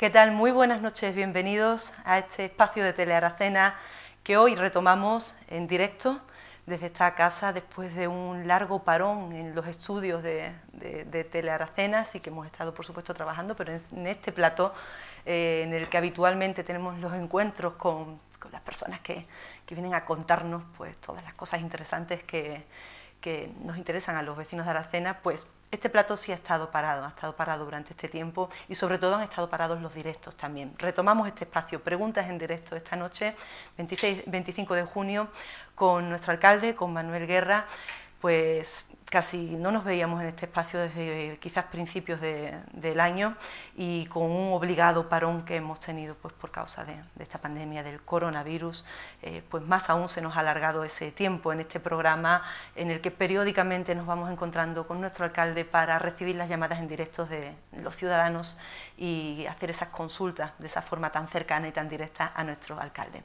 ¿Qué tal? Muy buenas noches, bienvenidos a este espacio de Telearacena que hoy retomamos en directo desde esta casa después de un largo parón en los estudios de, Telearacena, así que hemos estado por supuesto trabajando, pero en, este plato eh, en el que habitualmente tenemos los encuentros con, las personas que, vienen a contarnos pues, todas las cosas interesantes que, nos interesan a los vecinos de Aracena, pues este plato sí ha estado parado, ha estado parado durante este tiempo y sobre todo han estado parados los directos también. Retomamos este espacio, preguntas en directo esta noche, 25 de junio, con nuestro alcalde, con Manuel Guerra, pues casi no nos veíamos en este espacio desde quizás principios del año y con un obligado parón que hemos tenido pues, por causa de, esta pandemia del coronavirus, eh, pues más aún se nos ha alargado ese tiempo en este programa en el que periódicamente nos vamos encontrando con nuestro alcalde para recibir las llamadas en directo de los ciudadanos y hacer esas consultas de esa forma tan cercana y tan directa a nuestro alcalde.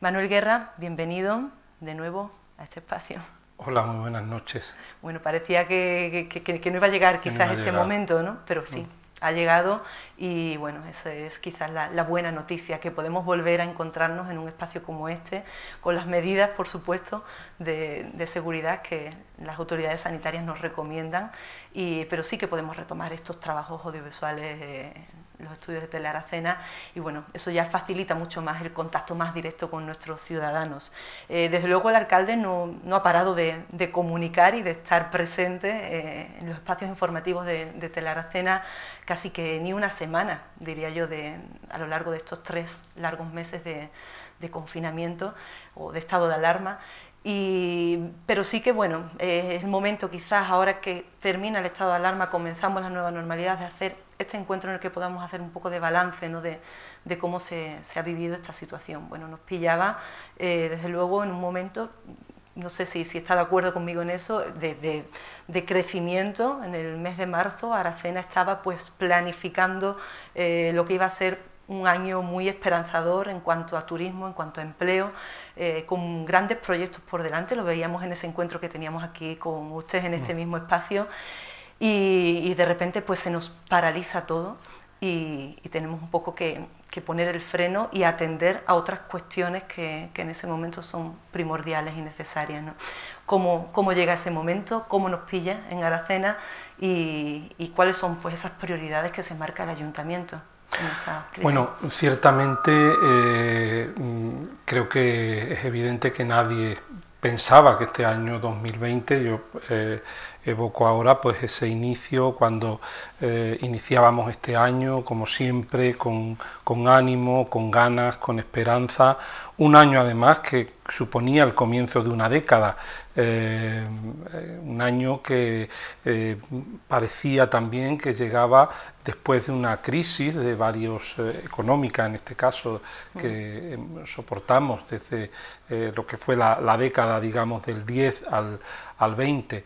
Manuel Guerra, bienvenido de nuevo a este espacio. Hola, muy buenas noches. Bueno, parecía que, no iba a llegar quizás este momento, ¿no? Pero sí, mm. ha llegado y bueno, esa es quizás la, buena noticia, que podemos volver a encontrarnos en un espacio como este, con las medidas, por supuesto, de, seguridad que las autoridades sanitarias nos recomiendan, y, pero sí que podemos retomar estos trabajos audiovisuales. Eh, los estudios de Telaracena y bueno, eso ya facilita mucho más el contacto más directo con nuestros ciudadanos. Eh, desde luego el alcalde no, ha parado de, comunicar y de estar presente eh, en los espacios informativos de, de, Telaracena casi que ni una semana, diría yo, a lo largo de estos tres largos meses de, confinamiento o de estado de alarma. Y, pero sí que bueno, es el momento quizás ahora que termina el estado de alarma, comenzamos la nueva normalidad de hacer este encuentro en el que podamos hacer un poco de balance de, cómo se, ha vivido esta situación. Bueno, nos pillaba, eh, desde luego, en un momento, no sé si, si está de acuerdo conmigo en eso, de, de, crecimiento. En el mes de marzo, Aracena estaba pues planificando eh, lo que iba a ser un año muy esperanzador en cuanto a turismo, en cuanto a empleo, eh, con grandes proyectos por delante, lo veíamos en ese encuentro que teníamos aquí con ustedes en este mm. mismo espacio y, de repente pues se nos paraliza todo y, tenemos un poco que, poner el freno y atender a otras cuestiones que, en ese momento son primordiales y necesarias. ¿no? Cómo, cómo, llega ese momento, cómo nos pilla en Aracena y, cuáles son pues esas prioridades que se marca el ayuntamiento. Bueno, ciertamente eh, creo que es evidente que nadie pensaba que este año 2020, yo eh, evoco ahora pues ese inicio cuando eh, iniciábamos este año, como siempre, con, ánimo, con ganas, con esperanza, un año además que suponía el comienzo de una década, eh, eh, un año que parecía también que llegaba después de una crisis de varios, económica en este caso, que em, soportamos desde lo que fue la, década, digamos, del 10 al, al 20.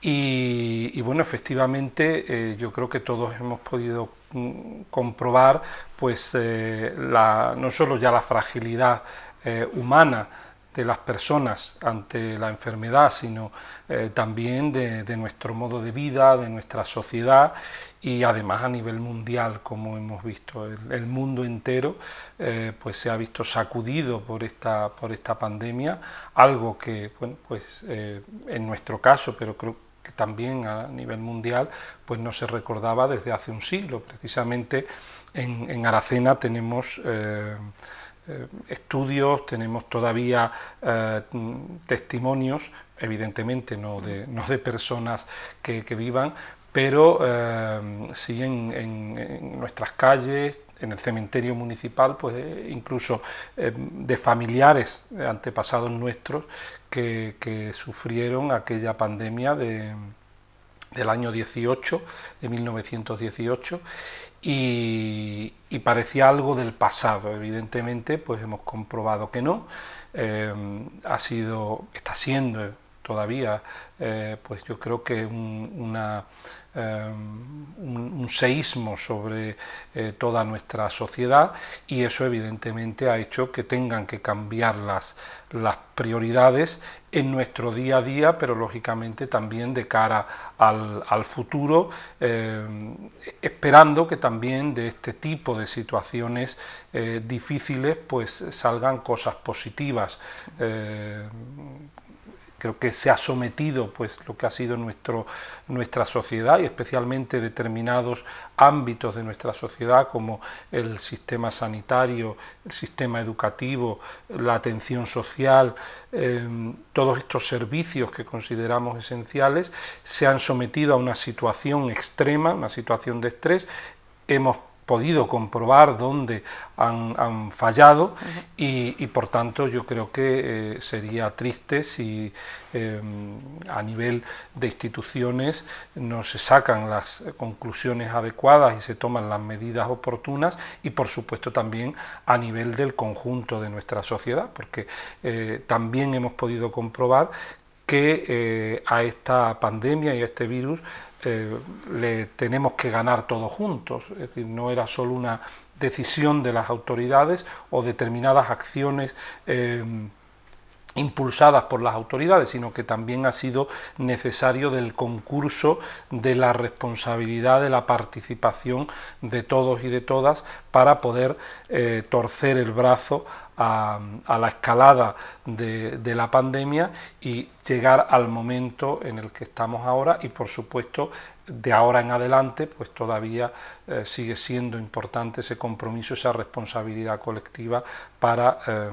Y, bueno, efectivamente, eh, yo creo que todos hemos podido mm, comprobar, pues, eh, la, no solo ya la fragilidad eh, humana, de las personas ante la enfermedad, sino también de, nuestro modo de vida, de nuestra sociedad y además a nivel mundial, como hemos visto, el, mundo entero pues se ha visto sacudido por esta, por esta pandemia, algo que, bueno, pues en nuestro caso, pero creo que, que también a nivel mundial pues no se recordaba desde hace un siglo. Precisamente en, Aracena tenemos eh, eh, estudios, tenemos todavía eh, testimonios, evidentemente no de, de personas que, vivan, pero sí en, nuestras calles, en el cementerio municipal, pues incluso de familiares, antepasados nuestros, que, sufrieron aquella pandemia del año 18, de 1918, y, parecía algo del pasado. Evidentemente, pues hemos comprobado que no. Eh, ha sido, está siendo todavía, eh, pues yo creo que una Em, un, seísmo sobre eh, toda nuestra sociedad y eso evidentemente ha hecho que tengan que cambiar las, las prioridades en nuestro día a día, pero lógicamente también de cara al, futuro, em, esperando que también de este tipo de situaciones eh, difíciles pues salgan cosas positivas. Eh, creo que se ha sometido pues lo que ha sido nuestro, nuestra sociedad y especialmente determinados ámbitos de nuestra sociedad como el sistema sanitario, el sistema educativo, la atención social, em, todos estos servicios que consideramos esenciales se han sometido a una situación extrema, una situación de estrés. Hemos podido comprobar dónde han, fallado y, por tanto yo creo que eh, sería triste si em, a nivel de instituciones no se sacan las conclusiones adecuadas y se toman las medidas oportunas y por supuesto también a nivel del conjunto de nuestra sociedad porque eh, también hemos podido comprobar que eh, a esta pandemia y a este virus eh, le tenemos que ganar todos juntos. Es decir, no era solo una decisión de las autoridades o determinadas acciones. Eh, impulsadas por las autoridades, sino que también ha sido necesario del concurso de la responsabilidad, de la participación de todos y de todas para poder eh, torcer el brazo a, la escalada de, la pandemia y llegar al momento en el que estamos ahora y por supuesto de ahora en adelante, pues todavía eh, sigue siendo importante ese compromiso, esa responsabilidad colectiva para eh,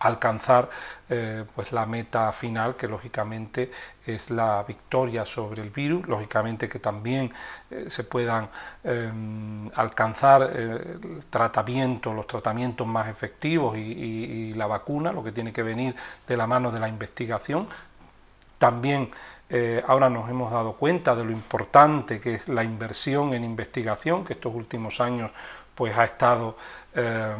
alcanzar eh, pues la meta final que lógicamente es la victoria sobre el virus lógicamente que también eh, se puedan em, alcanzar eh, el tratamiento los tratamientos más efectivos y, la vacuna lo que tiene que venir de la mano de la investigación también ahora nos hemos dado cuenta de lo importante que es la inversión en investigación, que estos últimos años pues ha estado, eh,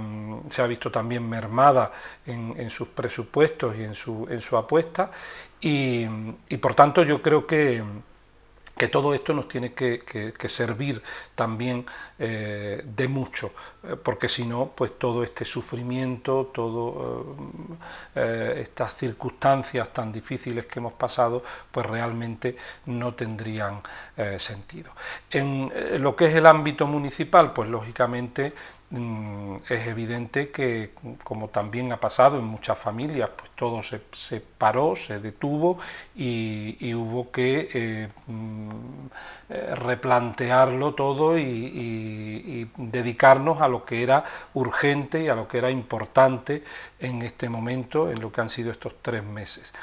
se ha visto también mermada en, en sus presupuestos y en su, en su apuesta y, y por tanto yo creo que que todo esto nos tiene que, servir también eh, de mucho, eh, porque si no, pues todo este sufrimiento, todas eh, estas circunstancias tan difíciles que hemos pasado, pues realmente no tendrían sentido. En lo que es el ámbito municipal, pues lógicamente Mm, es evidente que, como también ha pasado en muchas familias, pues todo se, paró, se detuvo y, hubo que eh, mm, eh, replantearlo todo y, dedicarnos a lo que era urgente y a lo que era importante en este momento, en lo que han sido estos tres meses.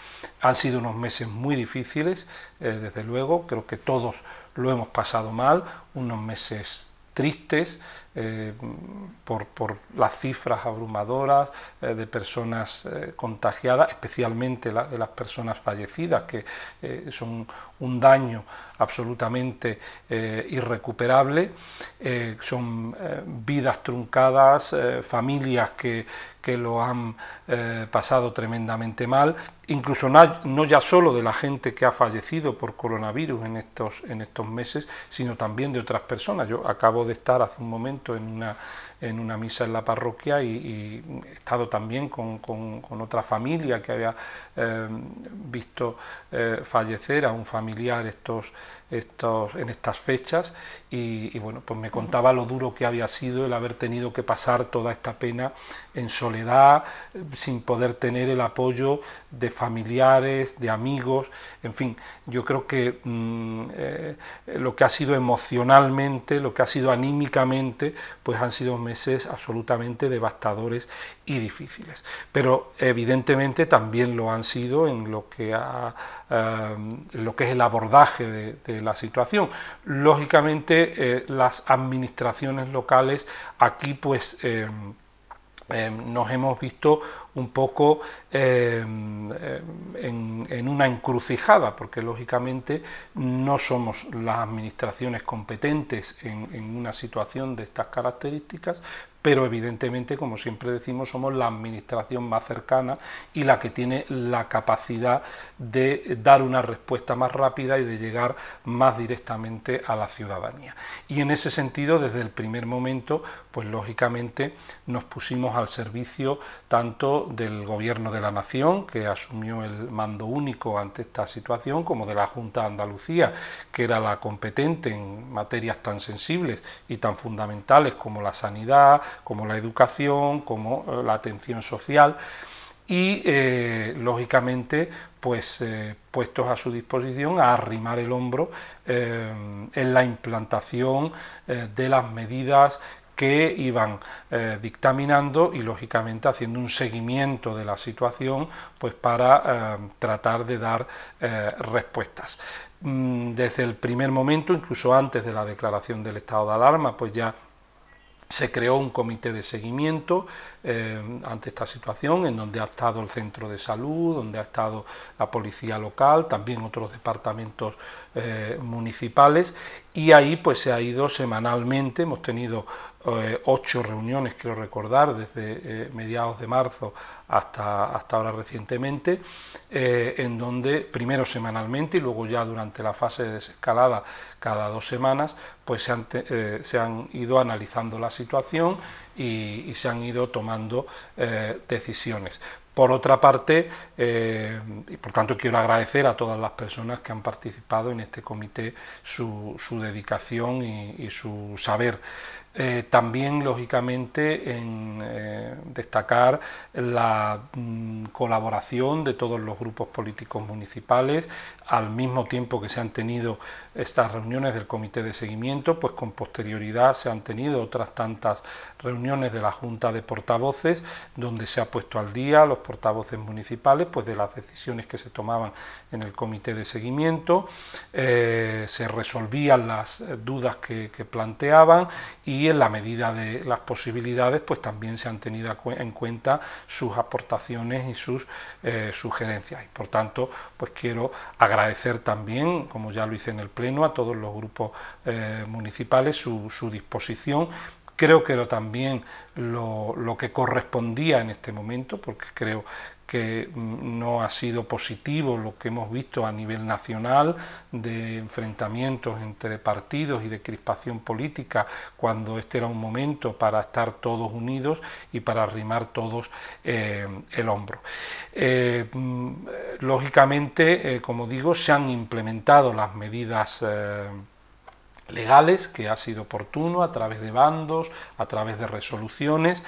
Han sido unos meses muy difíciles, eh, desde luego, creo que todos lo hemos pasado mal, unos meses tristes, eh, por, las cifras abrumadoras eh, de personas eh, contagiadas, especialmente las de las personas fallecidas, que son un daño absolutamente eh, irrecuperable, eh, son eh, vidas truncadas, familias que, lo han pasado tremendamente mal, incluso no, no, ya solo de la gente que ha fallecido por coronavirus en estos, en estos meses, sino también de otras personas. Yo acabo de estar hace un momento en una en una misa en la parroquia y, he estado también con, otra familia que había eh, visto eh, fallecer a un familiar estos, estos, en estas fechas y, bueno, pues me contaba lo duro que había sido el haber tenido que pasar toda esta pena en soledad, sin poder tener el apoyo de familiares, de amigos, en fin, yo creo que mm, eh, lo que ha sido emocionalmente, lo que ha sido anímicamente, pues han sido meses absolutamente devastadores y difíciles, pero evidentemente también lo han sido en lo que, eh, lo que es el abordaje de, la situación. Lógicamente, eh, las administraciones locales aquí pues... Eh, nos hemos visto un poco en, una encrucijada, porque lógicamente no somos las administraciones competentes en, una situación de estas características, pero evidentemente, como siempre decimos, somos la administración más cercana y la que tiene la capacidad de dar una respuesta más rápida y de llegar más directamente a la ciudadanía. Y en ese sentido, desde el primer momento, pues lógicamente nos pusimos al servicio tanto del gobierno de la nación, que asumió el mando único ante esta situación, como de la Junta de Andalucía, que era la competente en materias tan sensibles y tan fundamentales como la sanidad, como la educación, como eh, la atención social y eh, lógicamente pues eh, puestos a su disposición a arrimar el hombro en la implantación de las medidas que iban eh, dictaminando y lógicamente haciendo un seguimiento de la situación pues para eh, tratar de dar eh, respuestas mm, desde el primer momento incluso antes de la declaración del estado de alarma pues ya se creó un comité de seguimiento ante esta situación, en donde ha estado el centro de salud, donde ha estado la policía local, también otros departamentos municipales, y ahí pues se ha ido semanalmente, hemos tenido eh, ocho reuniones, quiero recordar, desde eh, mediados de marzo hasta, hasta ahora recientemente, eh, en donde primero semanalmente y luego ya durante la fase de desescalada cada dos semanas, pues se han, ido analizando la situación y, se han ido tomando decisiones. Por otra parte, y por tanto quiero agradecer a todas las personas que han participado en este comité su, su dedicación y, su saber. Eh, también, lógicamente, en eh, destacar la mm, colaboración de todos los grupos políticos municipales al mismo tiempo que se han tenido estas reuniones del comité de seguimiento, pues con posterioridad se han tenido otras tantas reuniones de la Junta de Portavoces, donde se ha puesto al día los portavoces municipales, pues de las decisiones que se tomaban en el comité de seguimiento, eh, se resolvían las dudas que, planteaban y en la medida de las posibilidades, pues también se han tenido en cuenta sus aportaciones y sus eh, sugerencias. Y por tanto, pues quiero agradecer agradecer también, como ya lo hice en el Pleno, a todos los grupos eh, municipales su, disposición creo que era también lo, lo, que correspondía en este momento, porque creo que no ha sido positivo lo que hemos visto a nivel nacional de enfrentamientos entre partidos y de crispación política cuando este era un momento para estar todos unidos y para arrimar todos eh, el hombro. Eh, mm, lógicamente, eh, como digo, se han implementado las medidas legales, que ha sido oportuno a través de bandos, a través de resoluciones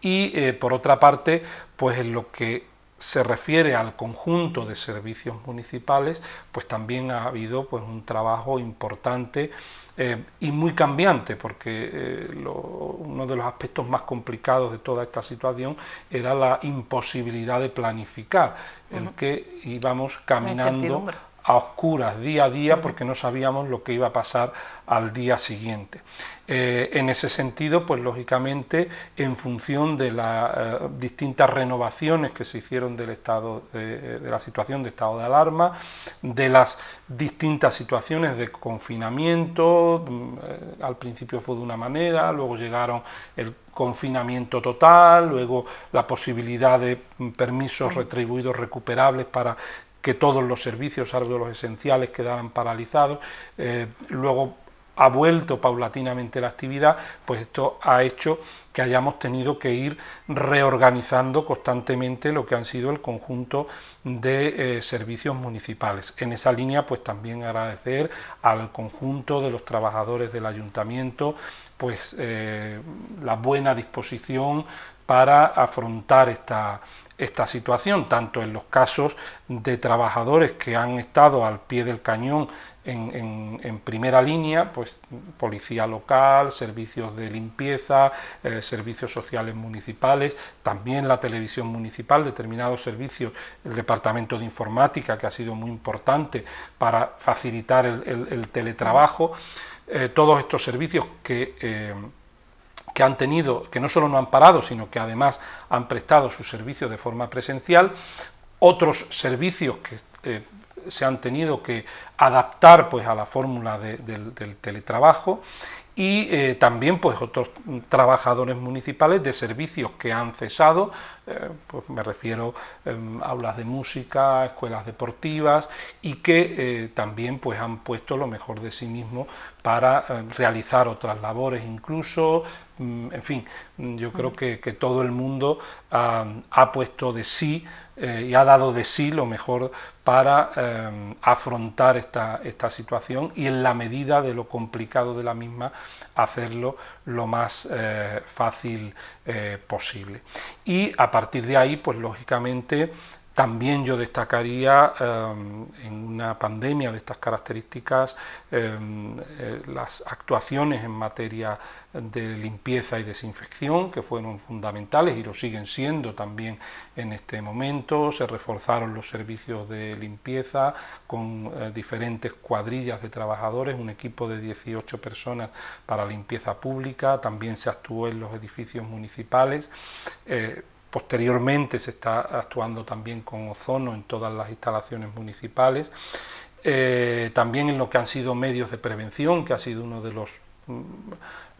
y por otra parte, pues en lo que se refiere al conjunto de servicios municipales, pues también ha habido pues, un trabajo importante eh, y muy cambiante, porque eh, uno de los aspectos más complicados de toda esta situación era la imposibilidad de planificar, el que íbamos caminando a oscuras día a día porque no sabíamos lo que iba a pasar al día siguiente. Eh, en ese sentido, pues lógicamente, en función de las eh, distintas renovaciones que se hicieron del estado eh, de, la situación de estado de alarma, de las distintas situaciones de confinamiento, mm, al principio fue de una manera, luego llegaron el confinamiento total, luego la posibilidad de mm, permisos retribuidos recuperables para que todos los servicios, salvo los esenciales, quedaran paralizados. luego ha vuelto paulatinamente la actividad, pues esto ha hecho que hayamos tenido que ir reorganizando constantemente lo que han sido el conjunto de eh, servicios municipales. En esa línea, pues también agradecer al conjunto de los trabajadores del ayuntamiento, pues eh, la buena disposición para afrontar esta, esta situación, tanto en los casos de trabajadores que han estado al pie del cañón en, primera línea, pues policía local, servicios de limpieza, eh, servicios sociales municipales, también la televisión municipal, determinados servicios, el departamento de informática, que ha sido muy importante para facilitar el, teletrabajo, eh, todos estos servicios que... Eh, que han tenido, que no solo no han parado, sino que además han prestado sus servicios de forma presencial, otros servicios que se han tenido que adaptar pues, a la fórmula del, teletrabajo y eh, también pues otros trabajadores municipales de servicios que han cesado eh, pues me refiero a em, aulas de música, escuelas deportivas y que eh, también pues han puesto lo mejor de sí mismo para eh, realizar otras labores incluso, mm, en fin, mm, yo creo que, todo el mundo ha puesto de sí y ha dado de sí lo mejor para em, afrontar esta, esta, situación y en la medida de lo complicado de la misma hacerlo lo más eh, fácil eh, posible. Y a partir de ahí, pues lógicamente, también yo destacaría eh, en una pandemia de estas características eh, eh, las actuaciones en materia de limpieza y desinfección que fueron fundamentales y lo siguen siendo también en este momento. Se reforzaron los servicios de limpieza con diferentes cuadrillas de trabajadores, un equipo de 18 personas para limpieza pública. También se actuó en los edificios municipales. Posteriormente se está actuando también con ozono en todas las instalaciones municipales. Eh, también en lo que han sido medios de prevención, que ha sido uno de los mm,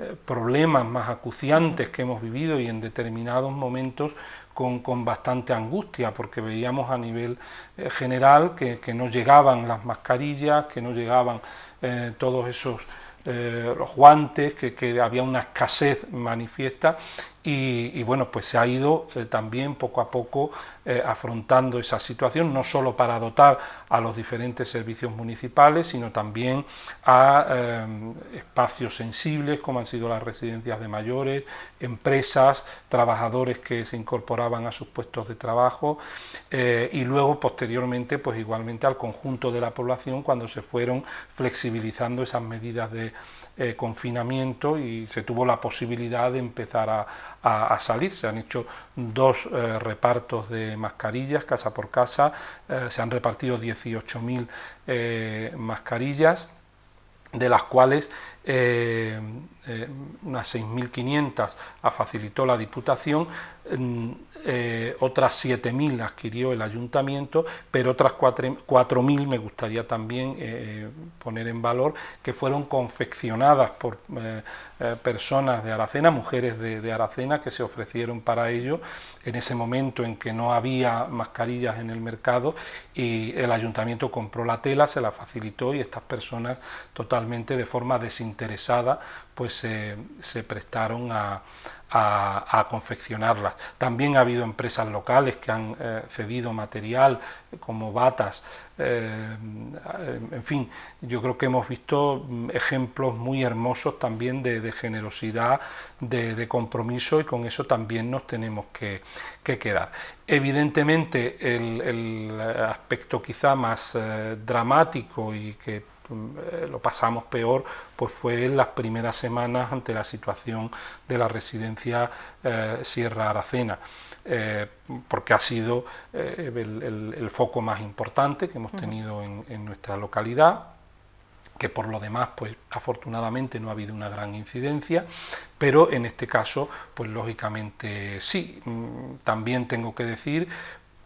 eh, problemas más acuciantes que hemos vivido y en determinados momentos con, bastante angustia, porque veíamos a nivel eh, general que, no llegaban las mascarillas, que no llegaban todos esos... los guantes, que, que había una escasez manifiesta y, bueno, pues se ha ido eh, también poco a poco eh, afrontando esa situación, no solo para dotar a los diferentes servicios municipales, sino también a eh, espacios sensibles como han sido las residencias de mayores, empresas, trabajadores que se incorporaban a sus puestos de trabajo y luego posteriormente pues igualmente al conjunto de la población cuando se fueron flexibilizando esas medidas de eh, confinamiento y se tuvo la posibilidad de empezar a, salir. Se han hecho dos eh, repartos de mascarillas, casa por casa, eh, se han repartido 18.000 mascarillas, de las cuales unas 6.500 ha facilitó la Diputación, mm, eh, otras 7.000 adquirió el ayuntamiento, pero otras 4.000 me gustaría también eh, eh, poner en valor que fueron confeccionadas por personas de Aracena, mujeres de, de, Aracena, que se ofrecieron para ello en ese momento en que no había mascarillas en el mercado y el ayuntamiento compró la tela, se la facilitó y estas personas totalmente de forma desinteresada pues se prestaron a a, confeccionarlas. También ha habido empresas locales que han eh, cedido material como batas, eh, en fin, yo creo que hemos visto mm, ejemplos muy hermosos también de, generosidad, de, compromiso y con eso también nos tenemos que, quedar. Evidentemente el, aspecto quizá más eh, dramático y que eh, lo pasamos peor, pues fue en las primeras semanas ante la situación de la residencia eh, Sierra Aracena. Eh, porque ha sido el, foco más importante que hemos tenido en, nuestra localidad, que por lo demás, pues afortunadamente no ha habido una gran incidencia, pero en este caso, pues lógicamente sí. Mm, también tengo que decir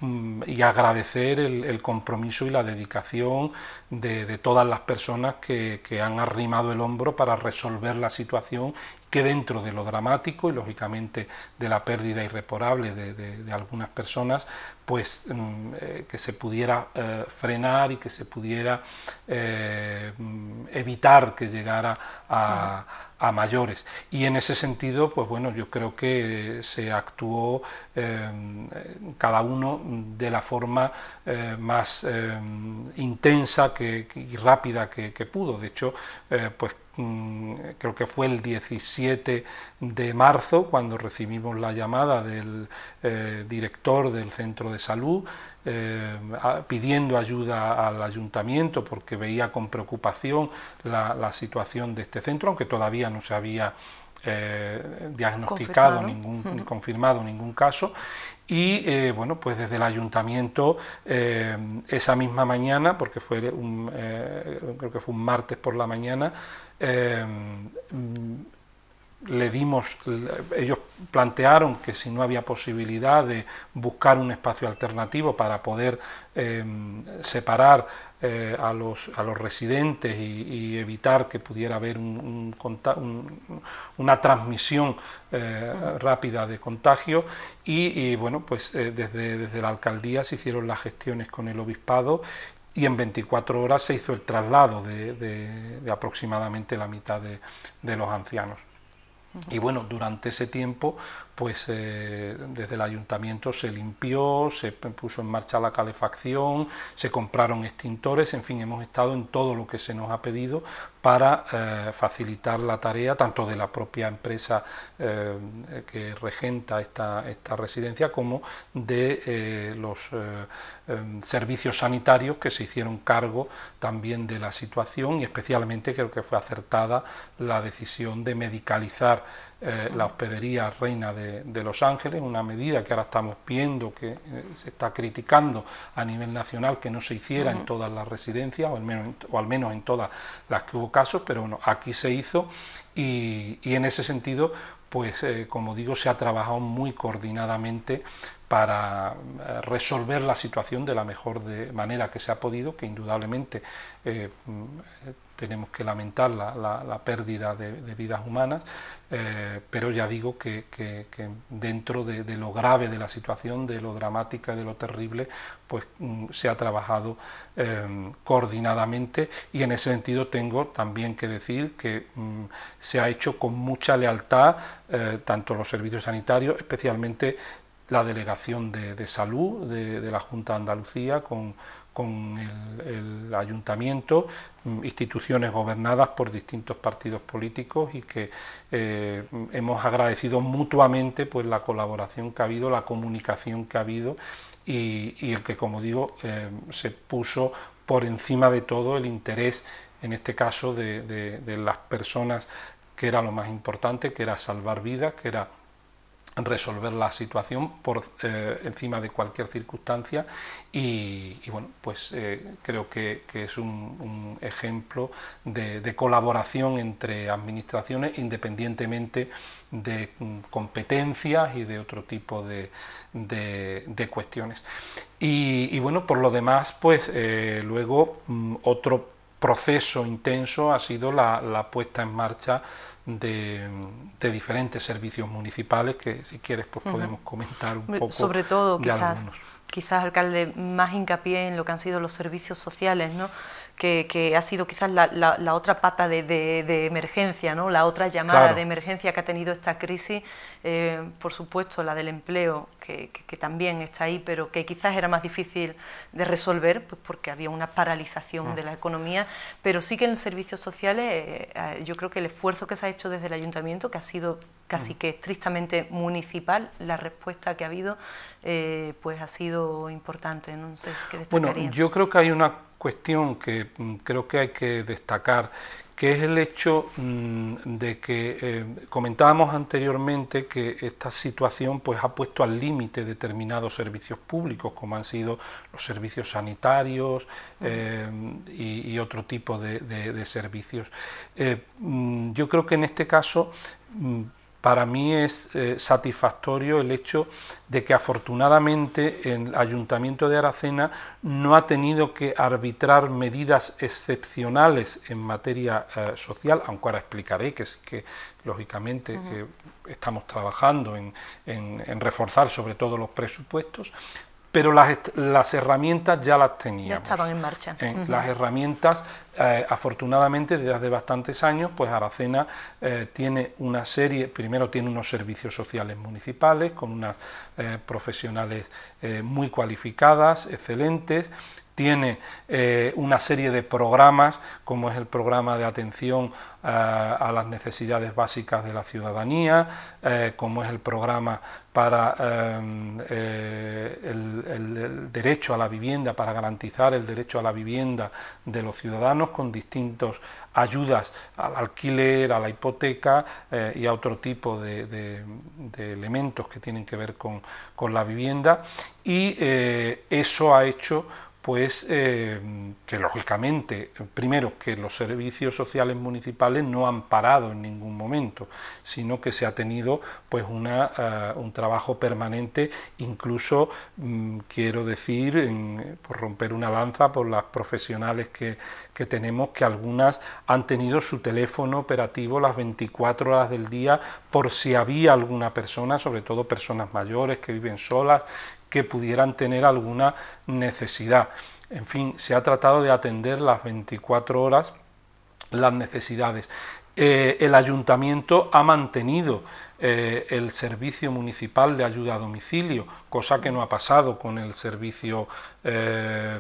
Mm, y agradecer el, compromiso y la dedicación de, todas las personas que, han arrimado el hombro para resolver la situación que dentro de lo dramático y lógicamente de la pérdida irreparable de, algunas personas, pues mm, eh, que se pudiera eh, frenar y que se pudiera eh, mm, evitar que llegara a a mayores. Y en ese sentido, pues bueno, yo creo que se actuó em, cada uno de la forma eh, más em, intensa que, y rápida que, pudo. De hecho, eh, pues mm, creo que fue el 17 de marzo cuando recibimos la llamada del eh, director del centro de salud eh, pidiendo ayuda al ayuntamiento porque veía con preocupación la, situación de este centro, aunque todavía no se había eh, diagnosticado ningún, ni confirmado ningún caso. Y eh, bueno, pues desde el ayuntamiento esa misma mañana, porque fue un, creo que fue un martes por la mañana, le dimos, ellos plantearon que si no había posibilidad de buscar un espacio alternativo para poder em, separar eh, a, los, a, residentes y, evitar que pudiera haber una transmisión eh, rápida de contagio y, bueno, pues eh, desde, la alcaldía se hicieron las gestiones con el obispado y en 24 horas se hizo el traslado de, aproximadamente la mitad de los ancianos. Y bueno, durante ese tiempo pues eh, desde el ayuntamiento se limpió, se puso en marcha la calefacción, se compraron extintores, en fin, hemos estado en todo lo que se nos ha pedido para eh, facilitar la tarea tanto de la propia empresa eh, que regenta esta, esta, residencia como de los em, servicios sanitarios que se hicieron cargo también de la situación y especialmente creo que fue acertada la decisión de medicalizar eh, la hospedería reina de, Los Ángeles, una medida que ahora estamos viendo que eh, se está criticando a nivel nacional que no se hiciera en todas las residencias, o al, menos, en todas las que hubo casos, pero bueno, aquí se hizo y, en ese sentido, pues eh, como digo, se ha trabajado muy coordinadamente para resolver la situación de la mejor manera que se ha podido, que indudablemente mm, tenemos que lamentar la, pérdida de, vidas humanas, eh, pero ya digo que, dentro de, lo grave de la situación, de lo dramática, y de lo terrible, pues mm, se ha trabajado em, coordinadamente y en ese sentido tengo también que decir que mm, se ha hecho con mucha lealtad eh, tanto los servicios sanitarios, especialmente la delegación de, salud de, la Junta de Andalucía con, con el, ayuntamiento, mm, instituciones gobernadas por distintos partidos políticos y que eh, hemos agradecido mutuamente pues, la colaboración que ha habido, la comunicación que ha habido y, el que, como digo, eh, se puso por encima de todo el interés, en este caso, de las personas, que era lo más importante, que era salvar vidas, que era resolver la situación por eh, encima de cualquier circunstancia y, bueno, pues eh, creo que, es un, ejemplo de, colaboración entre administraciones independientemente de mm, competencias y de otro tipo de, cuestiones. Y, bueno, por lo demás, pues eh, luego mm, otro proceso intenso ha sido la, puesta en marcha de, diferentes servicios municipales que si quieres pues podemos comentar un poco sobre todo quizás quizás alcalde más hincapié en lo que han sido los servicios sociales no que, ha sido quizás la, otra pata de, emergencia, ¿no? la otra llamada de emergencia que ha tenido esta crisis, eh, por supuesto la del empleo, que, también está ahí, pero que quizás era más difícil de resolver pues porque había una paralización de la mm. economía, pero sí que en servicios sociales eh, eh, yo creo que el esfuerzo que se ha hecho desde el ayuntamiento, que ha sido casi mm. que estrictamente municipal, la respuesta que ha habido, pues ha sido importante. No sé qué destacaría. Bueno, yo creo que hay una cuestión que mm, creo que hay que destacar, que es el hecho mm, de que eh, comentábamos anteriormente que esta situación pues, ha puesto al límite determinados servicios públicos, como han sido los servicios sanitarios eh, y, otro tipo de, servicios. Eh, mm, yo creo que en este caso para mí es eh, satisfactorio el hecho de que afortunadamente el Ayuntamiento de Aracena no ha tenido que arbitrar medidas excepcionales en materia eh, social, aunque ahora explicaré que, que lógicamente estamos trabajando en reforzar sobre todo los presupuestos, pero las, las herramientas ya las teníamos. Ya estaban en marcha. Eh, las herramientas, eh, afortunadamente, desde bastantes años, pues Aracena eh, tiene una serie, primero tiene unos servicios sociales municipales con unas profesionales muy cualificadas, excelentes, tiene una serie de programas, como es el programa de atención a las necesidades básicas de la ciudadanía, como es el programa para em, derecho a la vivienda, para garantizar el derecho a la vivienda de los ciudadanos con distintas ayudas al alquiler, a la hipoteca eh, y a otro tipo de, elementos que tienen que ver con, la vivienda y eh, eso ha hecho pues eh, que lógicamente, primero, que los servicios sociales municipales no han parado en ningún momento, sino que se ha tenido pues una, eh, un trabajo permanente, incluso mm, quiero decir, por romper una lanza por las profesionales que, que tenemos, que algunas han tenido su teléfono operativo las 24 horas del día por si había alguna persona, sobre todo personas mayores que viven solas, que pudieran tener alguna necesidad. En fin, se ha tratado de atender las 24 horas las necesidades. Eh, el ayuntamiento ha mantenido eh, el servicio municipal de ayuda a domicilio, cosa que no ha pasado con el servicio eh,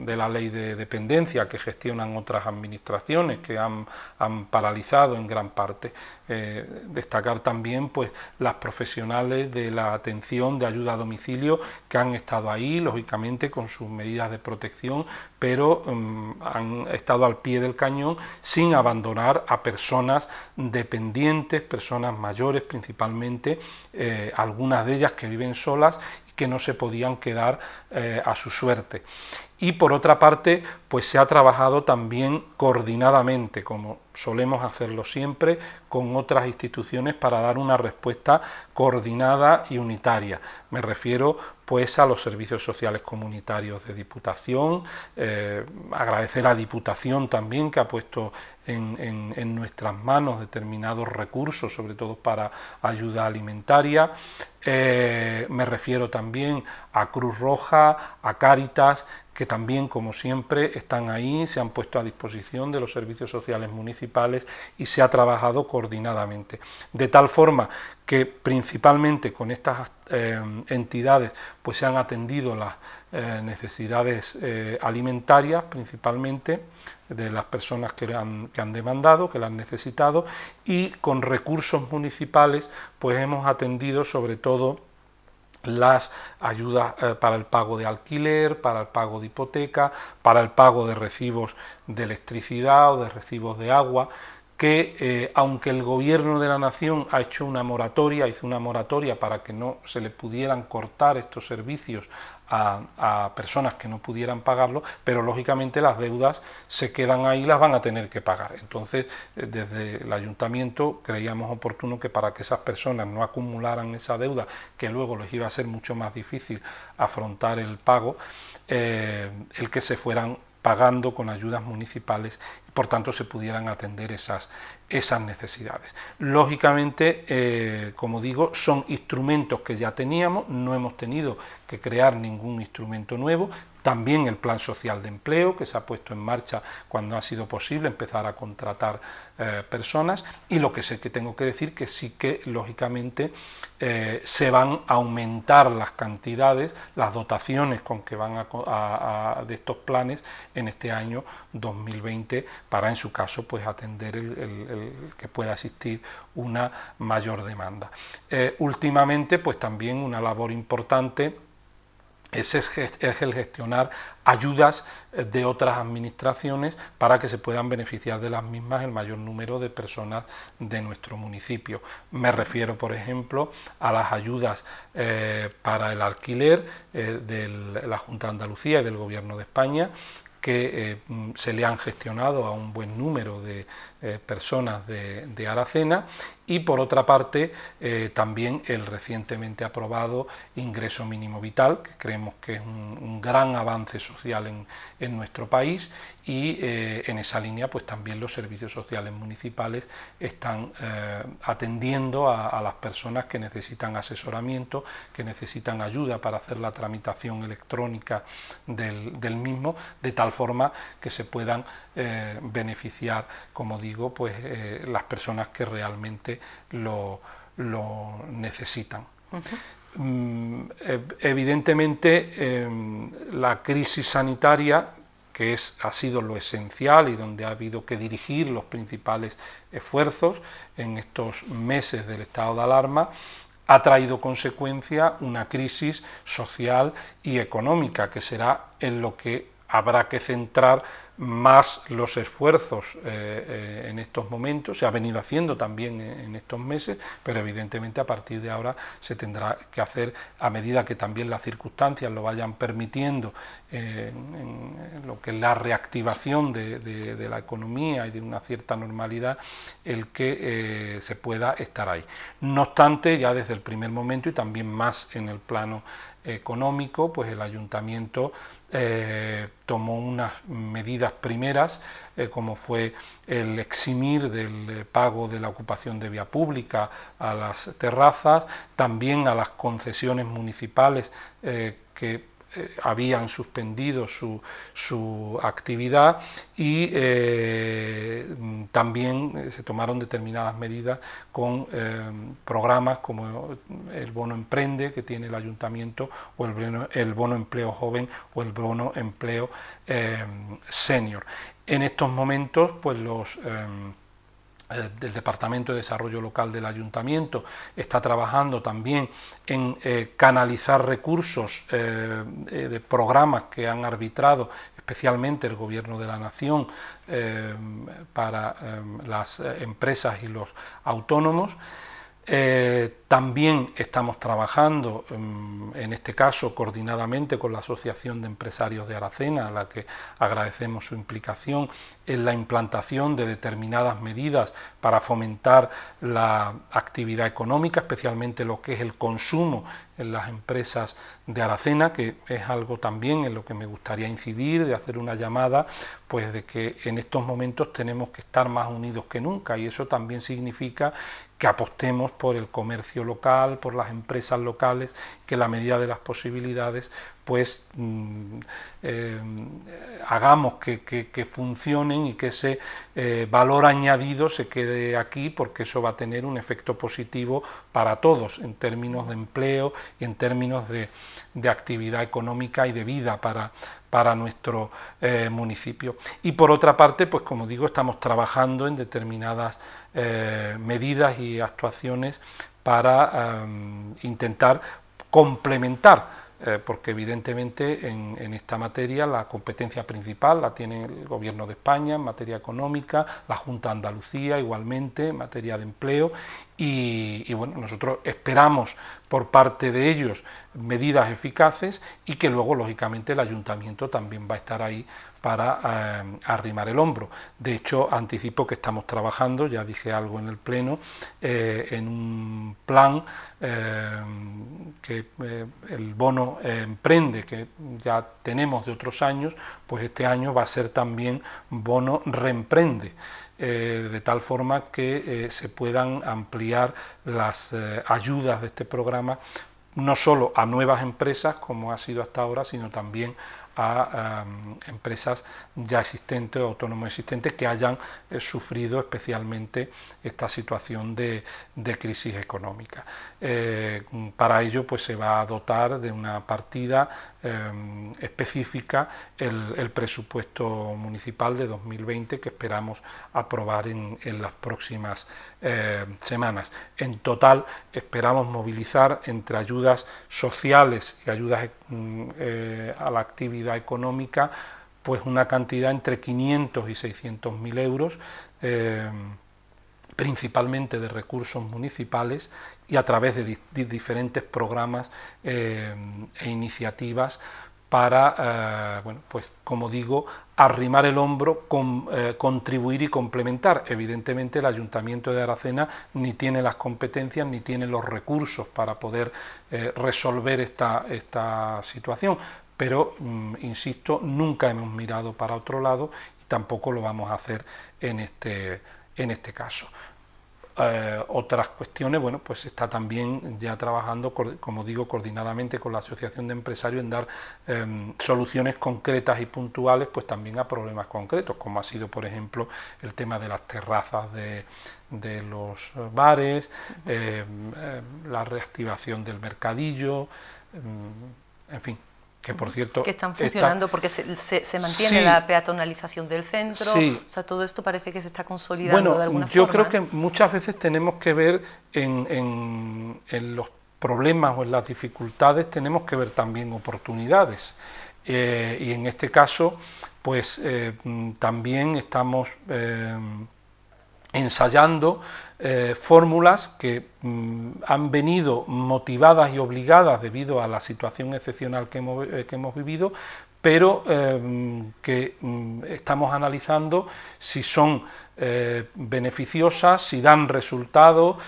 de la ley de dependencia que gestionan otras administraciones que han, han paralizado en gran parte. Eh, destacar también pues las profesionales de la atención de ayuda a domicilio que han estado ahí lógicamente con sus medidas de protección pero mm, han estado al pie del cañón sin abandonar a personas dependientes personas mayores principalmente eh, algunas de ellas que viven solas y que no se podían quedar eh, a su suerte y por otra parte, pues se ha trabajado también coordinadamente, como solemos hacerlo siempre, con otras instituciones para dar una respuesta coordinada y unitaria. Me refiero pues a los servicios sociales comunitarios de Diputación, eh, agradecer a Diputación también que ha puesto en, nuestras manos determinados recursos, sobre todo para ayuda alimentaria. Eh, me refiero también a Cruz Roja, a Cáritas, que también, como siempre, están ahí, se han puesto a disposición de los servicios sociales municipales y se ha trabajado coordinadamente. De tal forma que principalmente con estas eh, entidades pues, se han atendido las eh, necesidades eh, alimentarias, principalmente de las personas que han, demandado, que las han necesitado, y con recursos municipales pues hemos atendido sobre todo las ayudas eh, para el pago de alquiler, para el pago de hipoteca, para el pago de recibos de electricidad o de recibos de agua, que eh, aunque el gobierno de la nación ha hecho una moratoria, hizo una moratoria para que no se le pudieran cortar estos servicios a, personas que no pudieran pagarlo, pero lógicamente las deudas se quedan ahí y las van a tener que pagar. Entonces, eh, desde el ayuntamiento creíamos oportuno que para que esas personas no acumularan esa deuda, que luego les iba a ser mucho más difícil afrontar el pago, eh, el que se fueran pagando con ayudas municipales y por tanto se pudieran atender esas, esas necesidades. Lógicamente, eh, como digo, son instrumentos que ya teníamos, no hemos tenido que crear ningún instrumento nuevo, también el plan social de empleo que se ha puesto en marcha cuando ha sido posible empezar a contratar eh, personas y lo que sé que tengo que decir que sí que lógicamente eh, se van a aumentar las cantidades, las dotaciones con que van a, de estos planes en este año 2020 para en su caso pues atender el, que pueda existir una mayor demanda. Eh, últimamente pues también una labor importante es el gestionar ayudas eh, de otras administraciones para que se puedan beneficiar de las mismas el mayor número de personas de nuestro municipio. Me refiero, por ejemplo, a las ayudas eh, para el alquiler eh, de la Junta de Andalucía y del Gobierno de España, que eh, mm, se le han gestionado a un buen número de eh, personas de, Aracena y por otra parte eh, también el recientemente aprobado ingreso mínimo vital, que creemos que es un, gran avance social en nuestro país y eh, en esa línea pues también los servicios sociales municipales están eh, atendiendo a, las personas que necesitan asesoramiento, que necesitan ayuda para hacer la tramitación electrónica del, mismo, de tal forma que se puedan eh, beneficiar, como digo, pues las personas que realmente lo, necesitan. Mm, e, evidentemente em, la crisis sanitaria que es, ha sido lo esencial y donde ha habido que dirigir los principales esfuerzos en estos meses del estado de alarma, ha traído consecuencia una crisis social y económica que será en lo que habrá que centrar más los esfuerzos eh, eh, en estos momentos, se ha venido haciendo también en, estos meses, pero evidentemente a partir de ahora se tendrá que hacer a medida que también las circunstancias lo vayan permitiendo, eh, lo que es la reactivación de, de, la economía y de una cierta normalidad, el que se pueda estar ahí. No obstante, ya desde el primer momento y también más en el plano económico, pues el ayuntamiento eh, tomó unas medidas primeras, eh, como fue el eximir del eh, pago de la ocupación de vía pública a las terrazas, también a las concesiones municipales que eh, habían suspendido su, actividad y eh, también eh, se tomaron determinadas medidas con programas como el bono emprende que tiene el ayuntamiento o el bono empleo joven o el bono empleo senior. En estos momentos, pues los eh, del Departamento de Desarrollo Local del Ayuntamiento está trabajando también en eh, canalizar recursos eh, de programas que han arbitrado especialmente el Gobierno de la Nación para las empresas y los autónomos. Eh, también estamos trabajando, em, en este caso coordinadamente con la Asociación de Empresarios de Aracena, a la que agradecemos su implicación en la implantación de determinadas medidas para fomentar la actividad económica, especialmente lo que es el consumo en las empresas de Aracena, que es algo también en lo que me gustaría incidir, de hacer una llamada, pues de que en estos momentos tenemos que estar más unidos que nunca y eso también significa que apostemos por el comercio local, por las empresas locales, que la medida de las posibilidades pues mm, eh, hagamos que, funcionen y que ese eh, valor añadido se quede aquí porque eso va a tener un efecto positivo para todos en términos de empleo y en términos de, de actividad económica y de vida para, para nuestro eh, municipio. Y por otra parte, pues como digo, estamos trabajando en determinadas eh, medidas y actuaciones para eh, intentar complementar porque evidentemente en, en, esta materia la competencia principal la tiene el Gobierno de España en materia económica, la Junta de Andalucía igualmente en materia de empleo y, bueno, nosotros esperamos por parte de ellos medidas eficaces y que luego, lógicamente, el ayuntamiento también va a estar ahí para eh, arrimar el hombro. De hecho, anticipo que estamos trabajando, ya dije algo en el Pleno, eh, en un plan eh, que el bono emprende, que ya tenemos de otros años, pues este año va a ser también bono reemprende. Eh, de tal forma que eh, se puedan ampliar las eh, ayudas de este programa no solo a nuevas empresas, como ha sido hasta ahora, sino también a em, empresas ya existentes o autónomos existentes que hayan eh, sufrido especialmente esta situación de, crisis económica. Eh, para ello pues, se va a dotar de una partida em, específica el, presupuesto municipal de 2020 que esperamos aprobar en, en las próximas eh, semanas. En total esperamos movilizar entre ayudas sociales y ayudas mm, eh, a la actividad económica pues una cantidad entre 500 y 600 mil euros, eh, principalmente de recursos municipales y a través de, diferentes programas e iniciativas para, eh, bueno, pues como digo, arrimar el hombro, eh, contribuir y complementar. Evidentemente el Ayuntamiento de Aracena ni tiene las competencias ni tiene los recursos para poder eh, resolver esta, situación, pero, mm, insisto, nunca hemos mirado para otro lado y tampoco lo vamos a hacer este, en este caso. Eh, otras cuestiones, bueno, pues está también ya trabajando, como digo, coordinadamente con la Asociación de Empresarios en dar em, soluciones concretas y puntuales, pues también a problemas concretos, como ha sido, por ejemplo, el tema de las terrazas de, los bares, em, em, la reactivación del mercadillo, en fin, que por cierto... Que están funcionando porque se, mantiene la peatonalización del centro, o sea, todo esto parece que se está consolidando de alguna yo forma. Yo creo que muchas veces tenemos que ver en, los problemas o en las dificultades, tenemos que ver también oportunidades. Eh, y en este caso, pues eh, mm, también estamos... Eh, ensayando eh, fórmulas que mm, han venido motivadas y obligadas debido a la situación excepcional que hemos, eh, vivido, pero eh, que mm, estamos analizando si son beneficiosas, si dan resultado,